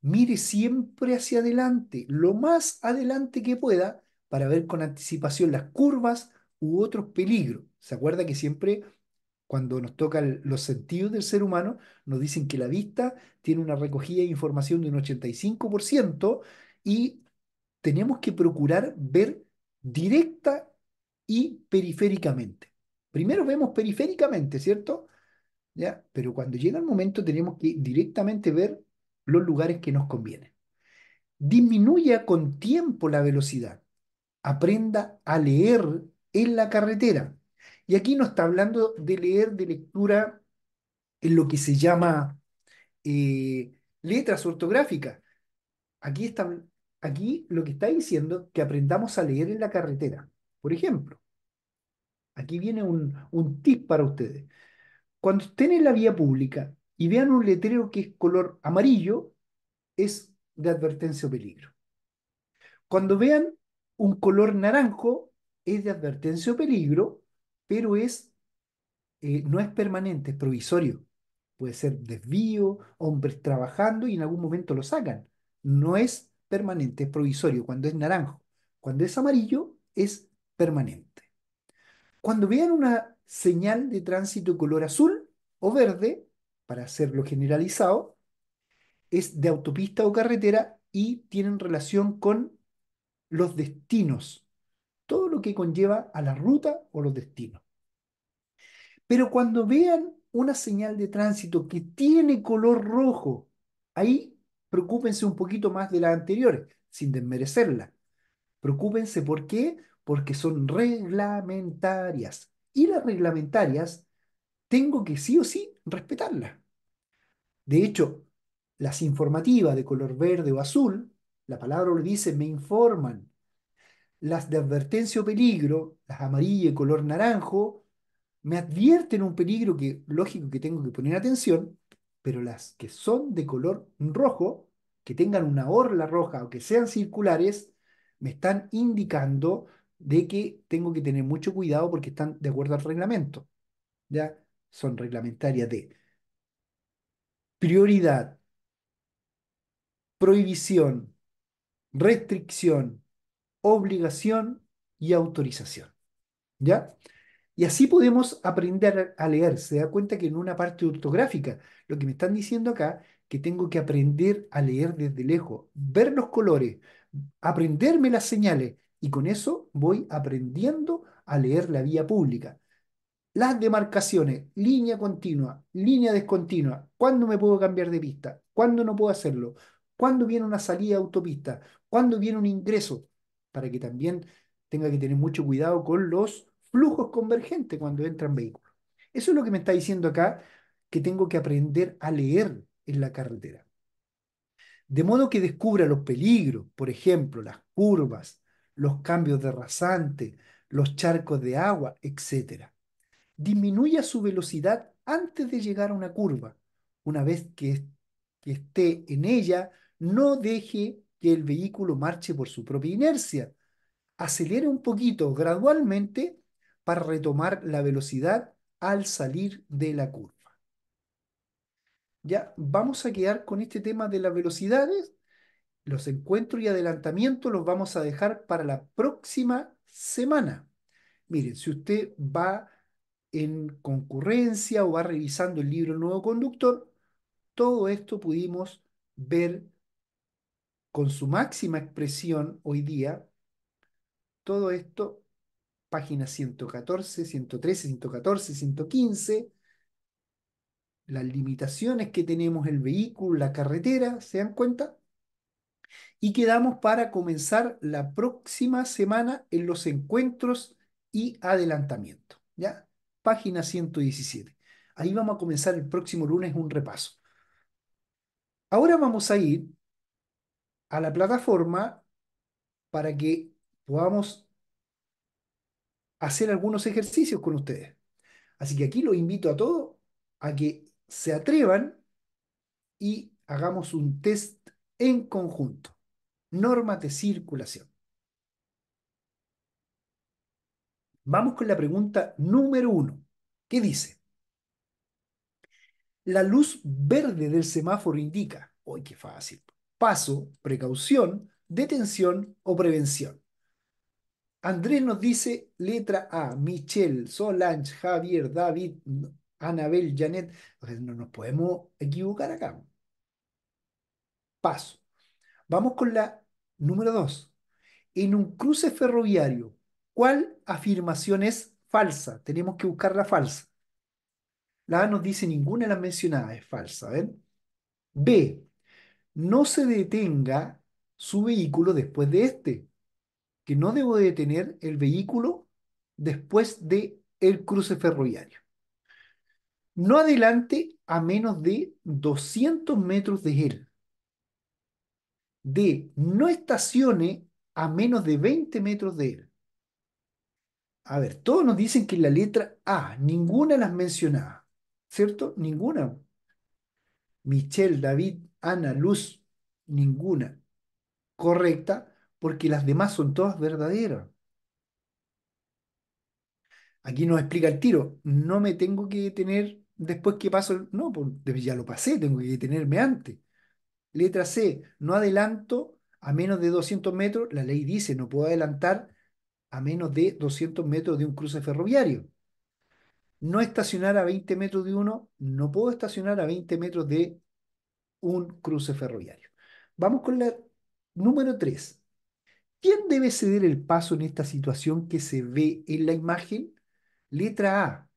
Mire siempre hacia adelante, lo más adelante que pueda, para ver con anticipación las curvas u otros peligros. ¿Se acuerda que siempre cuando nos tocan los sentidos del ser humano, nos dicen que la vista tiene una recogida de información de un 85%, y tenemos que procurar ver directa y periféricamente. Primero vemos periféricamente, ¿cierto? ¿Ya? Pero cuando llega el momento tenemos que directamente ver los lugares que nos convienen. Disminuya con tiempo la velocidad. Aprenda a leer en la carretera. Y aquí no está hablando de leer de lectura en lo que se llama eh, letras ortográficas. Aquí está, aquí lo que está diciendo que aprendamos a leer en la carretera. Por ejemplo, aquí viene un, tip para ustedes. Cuando estén en la vía pública y vean un letrero que es color amarillo, es de advertencia o peligro. Cuando vean un color naranjo, es de advertencia o peligro, pero es, eh, no es permanente, es provisorio. Puede ser desvío, hombres trabajando y en algún momento lo sacan. No es permanente es provisorio, cuando es naranjo. Cuando es amarillo, es permanente. Cuando vean una señal de tránsito color azul o verde, para hacerlo generalizado, es de autopista o carretera y tienen relación con los destinos, todo lo que conlleva a la ruta o los destinos. Pero cuando vean una señal de tránsito que tiene color rojo, ahí preocúpense un poquito más de las anteriores, sin desmerecerla. Preocúpense, ¿por qué? Porque son reglamentarias. Y las reglamentarias tengo que sí o sí respetarlas. De hecho, las informativas de color verde o azul, la palabra lo dice, me informan. Las de advertencia o peligro, las amarillas y color naranjo, me advierten un peligro que, lógico, que tengo que poner atención pero las que son de color rojo, que tengan una orla roja o que sean circulares, me están indicando de que tengo que tener mucho cuidado porque están de acuerdo al reglamento. ¿ya? Son reglamentarias de prioridad, prohibición, restricción, obligación y autorización. ¿Ya? Y así podemos aprender a leer. Se da cuenta que en una parte ortográfica, lo que me están diciendo acá, que tengo que aprender a leer desde lejos, ver los colores, aprenderme las señales, y con eso voy aprendiendo a leer la vía pública. Las demarcaciones, línea continua, línea descontinua, cuándo me puedo cambiar de pista, cuándo no puedo hacerlo, cuándo viene una salida de autopista, cuándo viene un ingreso, para que también tenga que tener mucho cuidado con los flujos convergentes cuando entran vehículos. Eso es lo que me está diciendo acá, que tengo que aprender a leer en la carretera. De modo que descubra los peligros, por ejemplo, las curvas, los cambios de rasante, los charcos de agua, etc. Disminuya su velocidad antes de llegar a una curva. Una vez que, que esté en ella, no deje que el vehículo marche por su propia inercia. Acelere un poquito gradualmente para retomar la velocidad al salir de la curva. Ya vamos a quedar con este tema de las velocidades. Los encuentros y adelantamientos los vamos a dejar para la próxima semana. Miren, si usted va en concurrencia o va revisando el libro El Nuevo Conductor, todo esto pudimos ver con su máxima expresión hoy día, todo esto Página 114, 113, 114, 115, las limitaciones que tenemos el vehículo, la carretera, ¿se dan cuenta? Y quedamos para comenzar la próxima semana en los encuentros y adelantamiento, ¿ya? Página 117. Ahí vamos a comenzar el próximo lunes un repaso. Ahora vamos a ir a la plataforma para que podamos hacer algunos ejercicios con ustedes. Así que aquí los invito a todos a que se atrevan y hagamos un test en conjunto. Normas de circulación. Vamos con la pregunta número uno, ¿Qué dice, la luz verde del semáforo indica, hoy qué fácil, paso, precaución, detención o prevención. Andrés nos dice, letra A, Michelle, Solange, Javier, David, Anabel, Janet. no nos podemos equivocar acá. Paso. Vamos con la número dos. En un cruce ferroviario, ¿cuál afirmación es falsa? Tenemos que buscar la falsa. La A nos dice ninguna de las mencionadas es falsa. B. No se detenga su vehículo después de este que no debo detener el vehículo después de el cruce ferroviario. No adelante a menos de 200 metros de él. de No estacione a menos de 20 metros de él. A ver, todos nos dicen que la letra A, ninguna las mencionaba, ¿cierto? Ninguna. Michelle, David, Ana, Luz, ninguna. Correcta porque las demás son todas verdaderas. Aquí nos explica el tiro, no me tengo que detener después que paso, el... no, pues, ya lo pasé, tengo que detenerme antes. Letra C, no adelanto a menos de 200 metros, la ley dice, no puedo adelantar a menos de 200 metros de un cruce ferroviario. No estacionar a 20 metros de uno, no puedo estacionar a 20 metros de un cruce ferroviario. Vamos con la número 3. ¿Quién debe ceder el paso en esta situación que se ve en la imagen? Letra A.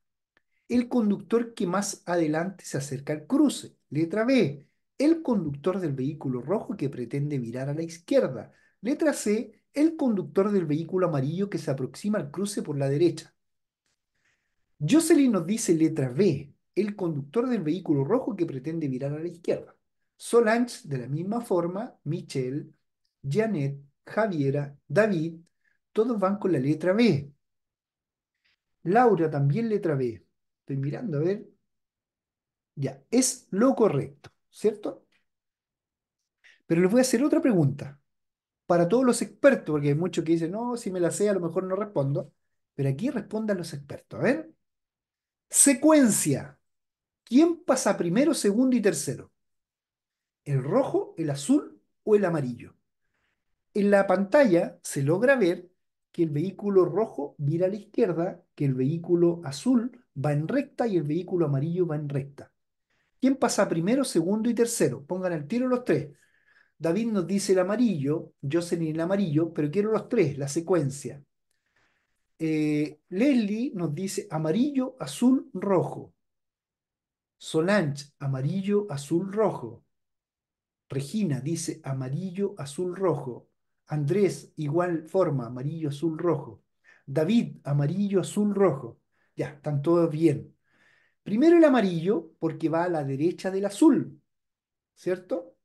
El conductor que más adelante se acerca al cruce. Letra B. El conductor del vehículo rojo que pretende virar a la izquierda. Letra C. El conductor del vehículo amarillo que se aproxima al cruce por la derecha. Jocelyn nos dice letra B. El conductor del vehículo rojo que pretende virar a la izquierda. Solange, de la misma forma, Michelle, Janet, Javiera, David, todos van con la letra B. Laura también letra B. Estoy mirando, a ver. Ya, es lo correcto, ¿cierto? Pero les voy a hacer otra pregunta. Para todos los expertos, porque hay muchos que dicen, no, si me la sé, a lo mejor no respondo. Pero aquí respondan los expertos. A ver. Secuencia. ¿Quién pasa primero, segundo y tercero? ¿El rojo, el azul o el amarillo? en la pantalla se logra ver que el vehículo rojo mira a la izquierda, que el vehículo azul va en recta y el vehículo amarillo va en recta. ¿Quién pasa primero, segundo y tercero? Pongan al tiro los tres. David nos dice el amarillo, yo sé ni el amarillo, pero quiero los tres, la secuencia. Eh, Leslie nos dice amarillo, azul, rojo. Solange, amarillo, azul, rojo. Regina dice amarillo, azul, rojo. Andrés, igual forma, amarillo, azul, rojo. David, amarillo, azul, rojo. Ya, están todos bien. Primero el amarillo, porque va a la derecha del azul, ¿cierto?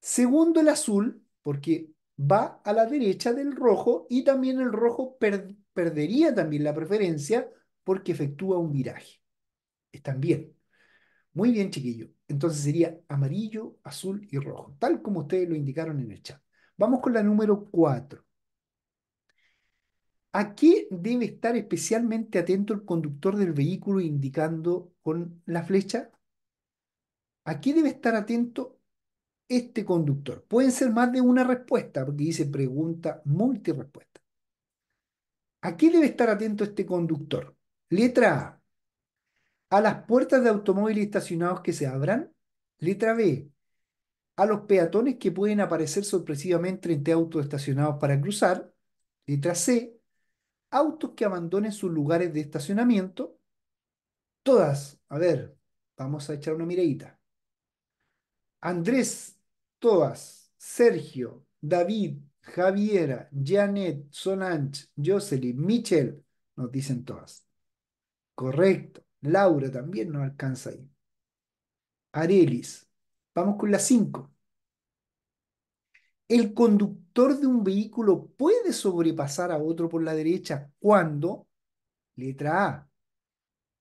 Segundo el azul, porque va a la derecha del rojo y también el rojo perdería también la preferencia porque efectúa un viraje. Están bien. Muy bien, chiquillo. Entonces sería amarillo, azul y rojo, tal como ustedes lo indicaron en el chat. Vamos con la número 4. ¿A qué debe estar especialmente atento el conductor del vehículo indicando con la flecha? ¿A qué debe estar atento este conductor? Pueden ser más de una respuesta, porque dice pregunta multirespuesta. ¿A qué debe estar atento este conductor? Letra A. A las puertas de automóviles estacionados que se abran. Letra B a los peatones que pueden aparecer sorpresivamente entre autos estacionados para cruzar. Letra C, autos que abandonen sus lugares de estacionamiento. Todas, a ver, vamos a echar una miradita. Andrés, todas, Sergio, David, Javiera, Janet, Solange, Jocelyn, Michelle, nos dicen todas. Correcto. Laura también nos alcanza ahí. Arelis, Vamos con la 5. El conductor de un vehículo puede sobrepasar a otro por la derecha cuando, letra A,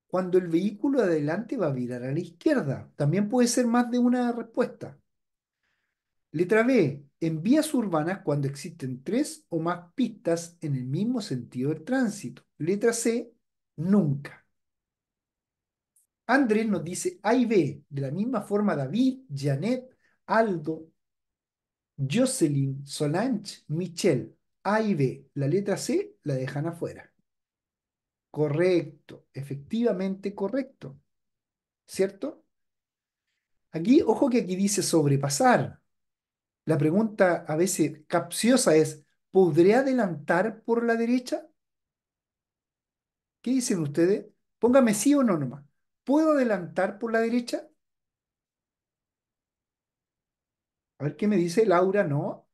cuando el vehículo adelante va a virar a la izquierda. También puede ser más de una respuesta. Letra B, en vías urbanas cuando existen tres o más pistas en el mismo sentido del tránsito. Letra C, nunca. Andrés nos dice A y B. De la misma forma, David, Janet, Aldo, Jocelyn, Solange, Michelle. A y B. La letra C la dejan afuera. Correcto, efectivamente correcto. ¿Cierto? Aquí, ojo que aquí dice sobrepasar. La pregunta a veces capciosa es, ¿podré adelantar por la derecha? ¿Qué dicen ustedes? Póngame sí o no nomás. ¿Puedo adelantar por la derecha? A ver qué me dice Laura, no.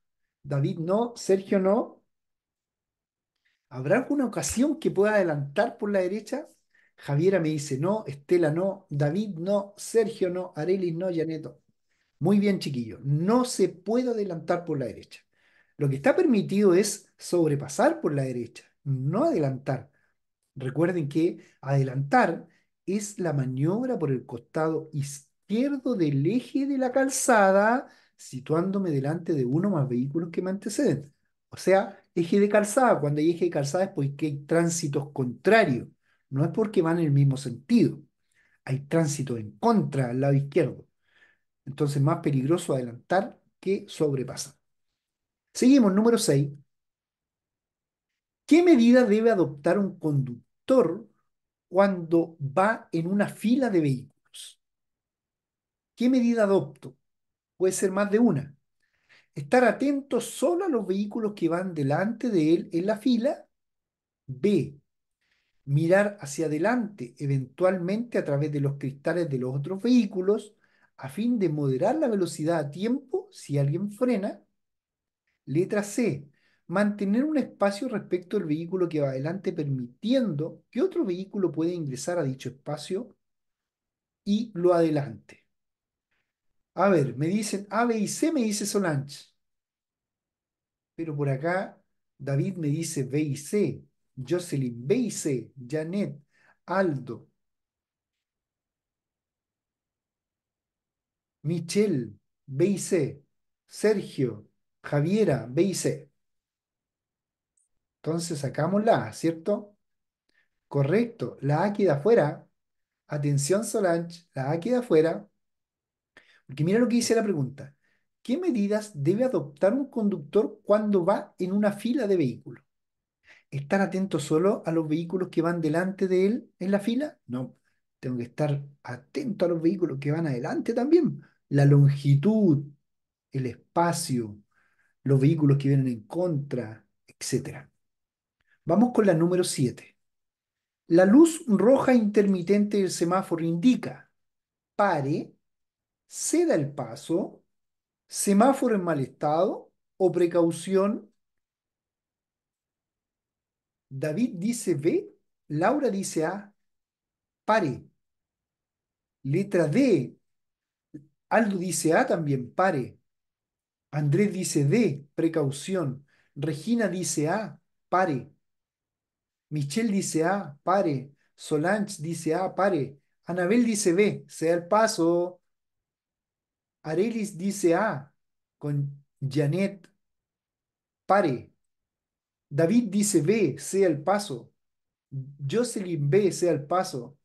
David, no. Sergio, no. ¿Habrá alguna ocasión que pueda adelantar por la derecha? Javiera me dice no. Estela, no. David, no. Sergio, no. Arely, no. Yaneto. Muy bien, chiquillo. No se puede adelantar por la derecha. Lo que está permitido es sobrepasar por la derecha, no adelantar. Recuerden que adelantar es la maniobra por el costado izquierdo del eje de la calzada, situándome delante de uno más vehículos que me anteceden. O sea, eje de calzada. Cuando hay eje de calzada es porque hay tránsitos contrarios. No es porque van en el mismo sentido. Hay tránsito en contra al lado izquierdo. Entonces, más peligroso adelantar que sobrepasar. Seguimos, número 6. ¿Qué medida debe adoptar un conductor cuando va en una fila de vehículos? ¿Qué medida adopto? Puede ser más de una. Estar atento solo a los vehículos que van delante de él en la fila. B. Mirar hacia adelante, eventualmente a través de los cristales de los otros vehículos, a fin de moderar la velocidad a tiempo si alguien frena. Letra C mantener un espacio respecto al vehículo que va adelante, permitiendo que otro vehículo pueda ingresar a dicho espacio y lo adelante. A ver, me dicen A, B y C, me dice Solange. Pero por acá David me dice B y C, Jocelyn B y C, Janet, Aldo, Michelle B y C, Sergio, Javiera B y C. Entonces sacamos la A, ¿cierto? Correcto, la A queda afuera. Atención Solange, la A queda afuera. Porque mira lo que dice la pregunta. ¿Qué medidas debe adoptar un conductor cuando va en una fila de vehículos? ¿Estar atento solo a los vehículos que van delante de él en la fila? No, tengo que estar atento a los vehículos que van adelante también. La longitud, el espacio, los vehículos que vienen en contra, etc. Vamos con la número 7. La luz roja intermitente del semáforo indica pare, ceda el paso, semáforo en mal estado o precaución. David dice B, Laura dice A, pare. Letra D, Aldo dice A también, pare. Andrés dice D, precaución. Regina dice A, pare. Michelle dice A, pare. Solange dice A, pare. Anabel dice B, sea el paso. Arelis dice A, con Janet, pare. David dice B, sea el paso. Jocelyn B, sea el paso.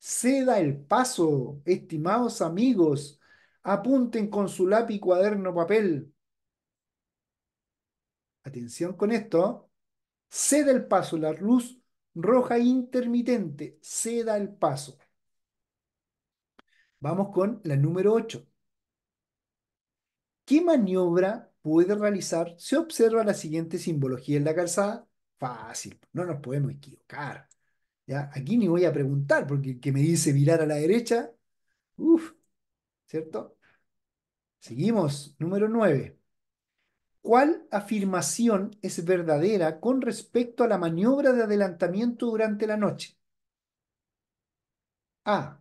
Ceda el paso, estimados amigos. Apunten con su lápiz, cuaderno, papel. Atención con esto ceda el paso, la luz roja intermitente, ceda el paso. Vamos con la número 8. ¿Qué maniobra puede realizar se observa la siguiente simbología en la calzada? Fácil, no nos podemos equivocar. ¿ya? Aquí ni voy a preguntar porque el que me dice mirar a la derecha, uf ¿cierto? Seguimos, número 9. ¿Cuál afirmación es verdadera con respecto a la maniobra de adelantamiento durante la noche? A.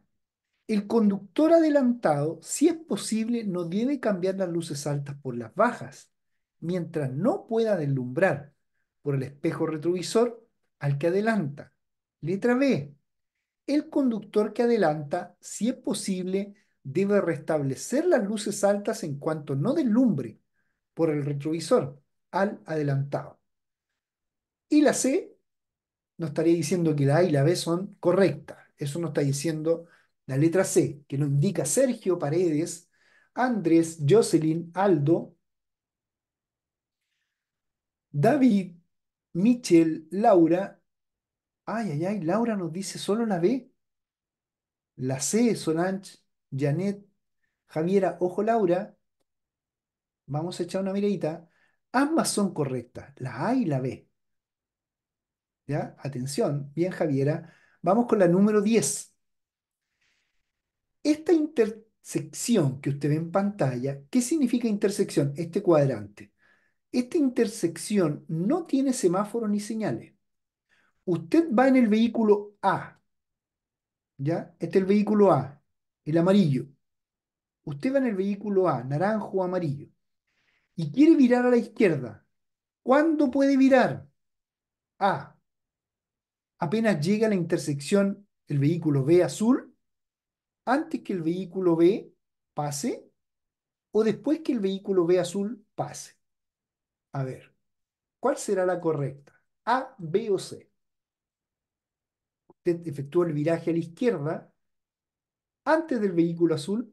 El conductor adelantado, si es posible, no debe cambiar las luces altas por las bajas, mientras no pueda deslumbrar por el espejo retrovisor al que adelanta. Letra B. El conductor que adelanta, si es posible, debe restablecer las luces altas en cuanto no deslumbre por el retrovisor, al adelantado. Y la C no estaría diciendo que la A y la B son correctas. Eso nos está diciendo la letra C, que lo indica Sergio Paredes, Andrés, Jocelyn, Aldo, David, Michel, Laura. Ay, ay, ay, Laura nos dice solo la B. La C, Solange, Janet, Javiera, ojo Laura, vamos a echar una miradita, ambas son correctas, la A y la B. ¿Ya? Atención, bien Javiera, vamos con la número 10. Esta intersección que usted ve en pantalla, ¿qué significa intersección? Este cuadrante. Esta intersección no tiene semáforos ni señales. Usted va en el vehículo A. ¿Ya? Este es el vehículo A, el amarillo. Usted va en el vehículo A, naranjo o amarillo y quiere virar a la izquierda, ¿cuándo puede virar? A. Apenas llega a la intersección el vehículo B azul, antes que el vehículo B pase o después que el vehículo B azul pase. A ver, ¿cuál será la correcta? A, B o C. Usted efectúa el viraje a la izquierda antes del vehículo azul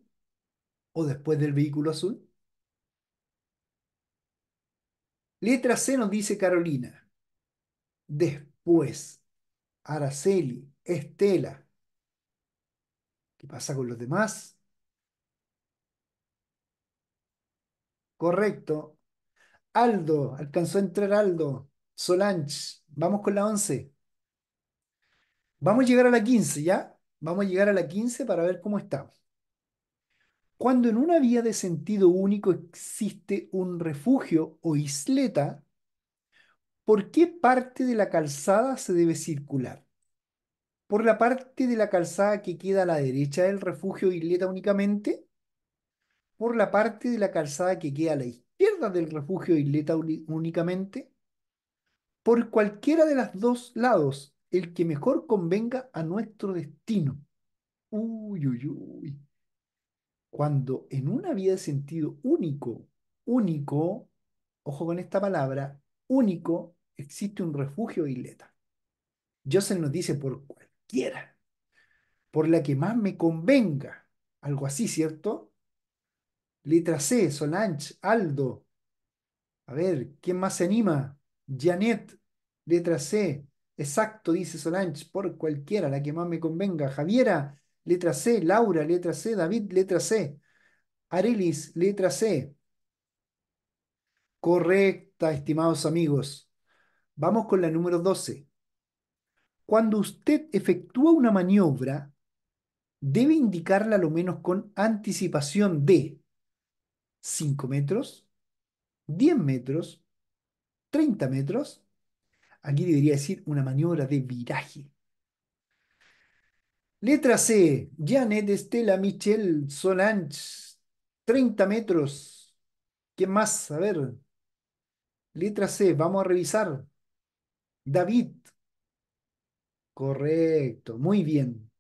o después del vehículo azul. Letra C nos dice Carolina. Después, Araceli, Estela. ¿Qué pasa con los demás? Correcto. Aldo, alcanzó a entrar Aldo. Solange, vamos con la 11. Vamos a llegar a la 15, ¿ya? Vamos a llegar a la 15 para ver cómo estamos. Cuando en una vía de sentido único existe un refugio o isleta, ¿por qué parte de la calzada se debe circular? ¿Por la parte de la calzada que queda a la derecha del refugio o isleta únicamente? ¿Por la parte de la calzada que queda a la izquierda del refugio o isleta únicamente? ¿Por cualquiera de los dos lados, el que mejor convenga a nuestro destino? Uy, uy, uy cuando en una vida de sentido único, único, ojo con esta palabra, único, existe un refugio de Yo Joseph nos dice por cualquiera, por la que más me convenga, algo así, ¿cierto? Letra C, Solange, Aldo. A ver, ¿quién más se anima? Janet, letra C. Exacto, dice Solange, por cualquiera, la que más me convenga. Javiera, letra C, Laura, letra C, David, letra C, Arelis, letra C. Correcta, estimados amigos. Vamos con la número 12. Cuando usted efectúa una maniobra, debe indicarla lo menos con anticipación de 5 metros, 10 metros, 30 metros. Aquí debería decir una maniobra de viraje. Letra C, Janet, Estela, Michel, Solange, 30 metros. ¿Qué más? A ver. Letra C, vamos a revisar. David. Correcto, muy bien.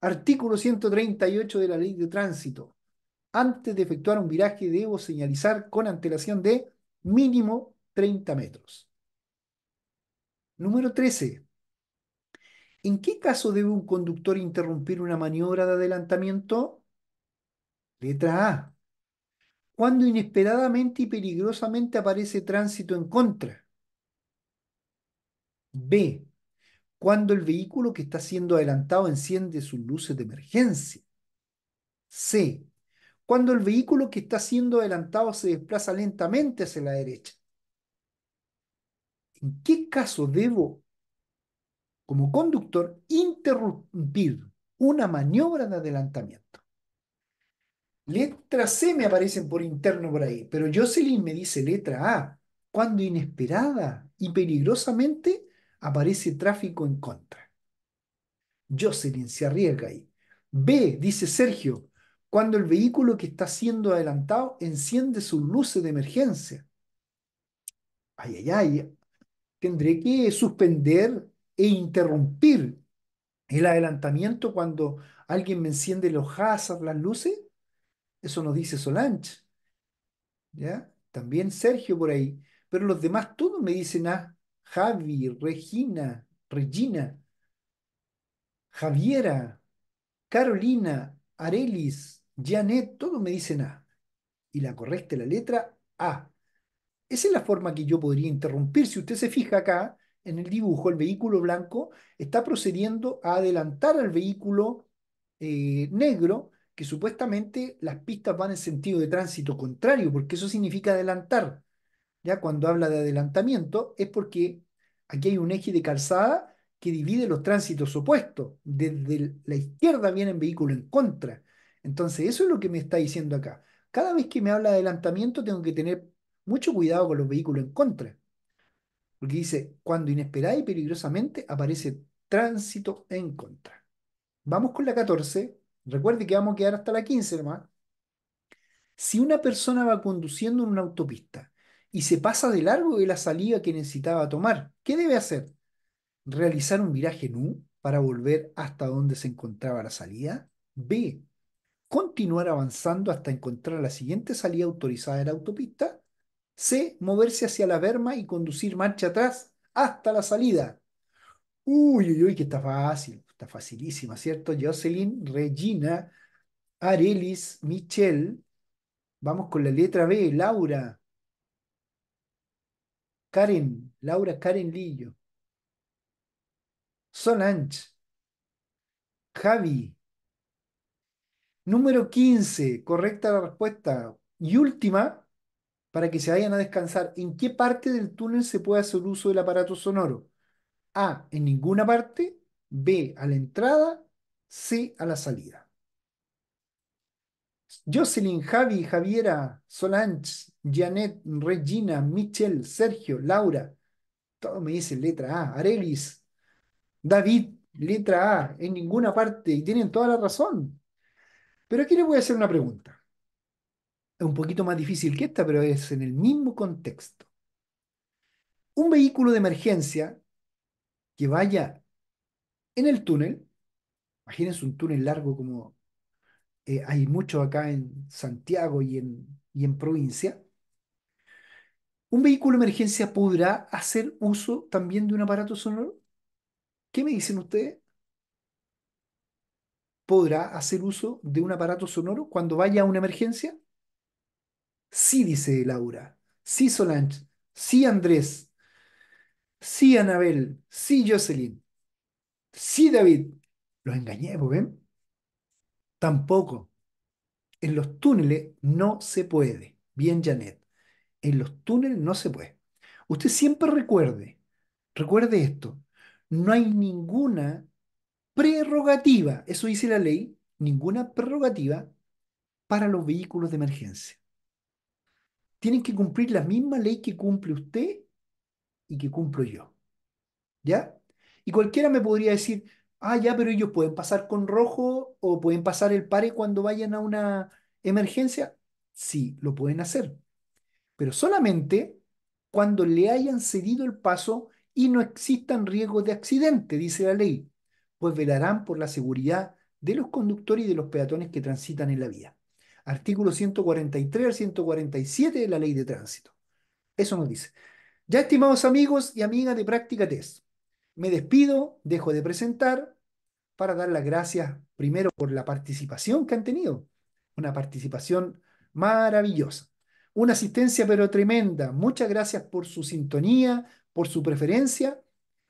Artículo 138 de la Ley de Tránsito. Antes de efectuar un viraje debo señalizar con antelación de mínimo 30 metros. Número 13. ¿En qué caso debe un conductor interrumpir una maniobra de adelantamiento? Letra A. Cuando inesperadamente y peligrosamente aparece tránsito en contra. B. Cuando el vehículo que está siendo adelantado enciende sus luces de emergencia. C. Cuando el vehículo que está siendo adelantado se desplaza lentamente hacia la derecha. ¿En qué caso debo como conductor interrumpir una maniobra de adelantamiento. Letra C me aparecen por interno por ahí, pero Jocelyn me dice letra A, cuando inesperada y peligrosamente aparece tráfico en contra. Jocelyn se arriesga ahí. B, dice Sergio, cuando el vehículo que está siendo adelantado enciende sus luces de emergencia. Ay, ay, ay. Tendré que suspender e interrumpir el adelantamiento cuando alguien me enciende los hazards, las luces, eso nos dice Solange. ¿Ya? También Sergio por ahí. Pero los demás todos me dicen a ah, Javi, Regina, Regina, Javiera, Carolina, Arelis, Janet, todos me dicen A. Ah, y la correcta la letra A. Esa es la forma que yo podría interrumpir. Si usted se fija acá, en el dibujo, el vehículo blanco está procediendo a adelantar al vehículo eh, negro, que supuestamente las pistas van en sentido de tránsito contrario, porque eso significa adelantar. Ya cuando habla de adelantamiento es porque aquí hay un eje de calzada que divide los tránsitos opuestos. Desde la izquierda viene el vehículo en contra. Entonces, eso es lo que me está diciendo acá. Cada vez que me habla de adelantamiento, tengo que tener mucho cuidado con los vehículos en contra. Porque dice, cuando inesperada y peligrosamente aparece tránsito en contra. Vamos con la 14. Recuerde que vamos a quedar hasta la 15 hermano. Si una persona va conduciendo en una autopista y se pasa de largo de la salida que necesitaba tomar, ¿qué debe hacer? ¿Realizar un viraje en para volver hasta donde se encontraba la salida? B. Continuar avanzando hasta encontrar la siguiente salida autorizada de la autopista. C. Moverse hacia la berma y conducir marcha atrás hasta la salida. Uy, uy, uy, que está fácil, está facilísima, ¿cierto? Jocelyn, Regina, Arelis, Michelle. Vamos con la letra B, Laura. Karen, Laura Karen Lillo. Solange. Javi. Número 15, correcta la respuesta. Y última, para que se vayan a descansar, ¿en qué parte del túnel se puede hacer uso del aparato sonoro? A, en ninguna parte, B, a la entrada, C, a la salida. Jocelyn, Javi, Javiera, Solange, Janet, Regina, Michelle, Sergio, Laura, Todos me dicen letra A, Arelis, David, letra A, en ninguna parte, y tienen toda la razón. Pero aquí les voy a hacer una pregunta es un poquito más difícil que esta, pero es en el mismo contexto. Un vehículo de emergencia que vaya en el túnel, imagínense un túnel largo como eh, hay mucho acá en Santiago y en, y en provincia, ¿un vehículo de emergencia podrá hacer uso también de un aparato sonoro? ¿Qué me dicen ustedes? ¿Podrá hacer uso de un aparato sonoro cuando vaya a una emergencia? Sí, dice Laura. Sí, Solange. Sí, Andrés. Sí, Anabel. Sí, Jocelyn. Sí, David. Los engañé, ¿ven? Tampoco. En los túneles no se puede. Bien, Janet. En los túneles no se puede. Usted siempre recuerde, recuerde esto, no hay ninguna prerrogativa, eso dice la ley, ninguna prerrogativa para los vehículos de emergencia tienen que cumplir la misma ley que cumple usted y que cumplo yo. ¿Ya? Y cualquiera me podría decir, ah, ya, pero ellos pueden pasar con rojo o pueden pasar el pare cuando vayan a una emergencia. Sí, lo pueden hacer, pero solamente cuando le hayan cedido el paso y no existan riesgos de accidente, dice la ley, pues velarán por la seguridad de los conductores y de los peatones que transitan en la vía. Artículo 143 al 147 de la ley de tránsito. Eso nos dice. Ya estimados amigos y amigas de Práctica Test, me despido, dejo de presentar para dar las gracias primero por la participación que han tenido. Una participación maravillosa. Una asistencia pero tremenda. Muchas gracias por su sintonía, por su preferencia,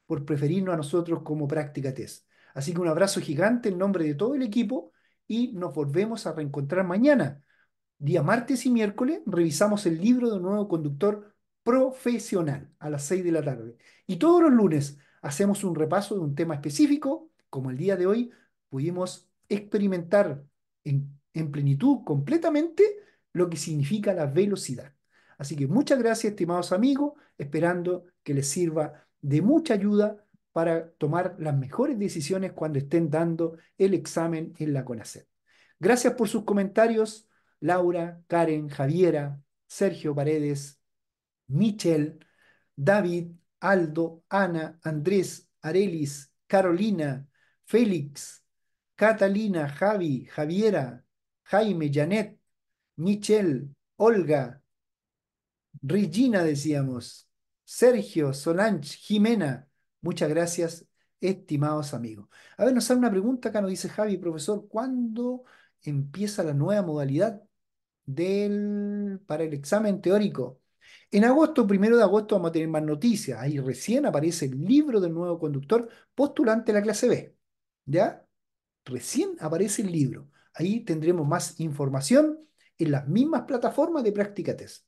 por preferirnos a nosotros como Práctica Test. Así que un abrazo gigante en nombre de todo el equipo y nos volvemos a reencontrar mañana. Día martes y miércoles revisamos el libro de un nuevo conductor profesional a las 6 de la tarde. Y todos los lunes hacemos un repaso de un tema específico, como el día de hoy pudimos experimentar en, en plenitud completamente lo que significa la velocidad. Así que muchas gracias, estimados amigos, esperando que les sirva de mucha ayuda para tomar las mejores decisiones cuando estén dando el examen en la CONACET. Gracias por sus comentarios, Laura, Karen, Javiera, Sergio Paredes, Michelle David, Aldo, Ana, Andrés, Arelis, Carolina, Félix, Catalina, Javi, Javiera, Jaime, Janet, Michelle, Olga, Regina decíamos, Sergio, Solange, Jimena, Muchas gracias, estimados amigos. A ver, nos sale una pregunta acá, nos dice Javi, profesor, ¿cuándo empieza la nueva modalidad del, para el examen teórico? En agosto, primero de agosto, vamos a tener más noticias. Ahí recién aparece el libro del nuevo conductor postulante de la clase B. ¿Ya? Recién aparece el libro. Ahí tendremos más información en las mismas plataformas de práctica test.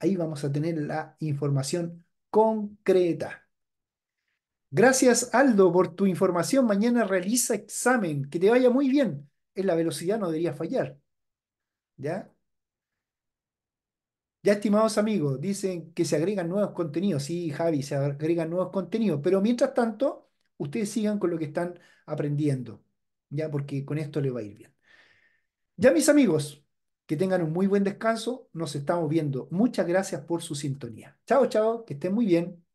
Ahí vamos a tener la información concreta. Gracias, Aldo, por tu información. Mañana realiza examen. Que te vaya muy bien. En la velocidad no debería fallar. ¿Ya? Ya, estimados amigos, dicen que se agregan nuevos contenidos. Sí, Javi, se agregan nuevos contenidos. Pero mientras tanto, ustedes sigan con lo que están aprendiendo. Ya, porque con esto le va a ir bien. Ya, mis amigos, que tengan un muy buen descanso. Nos estamos viendo. Muchas gracias por su sintonía. Chao, chao. Que estén muy bien.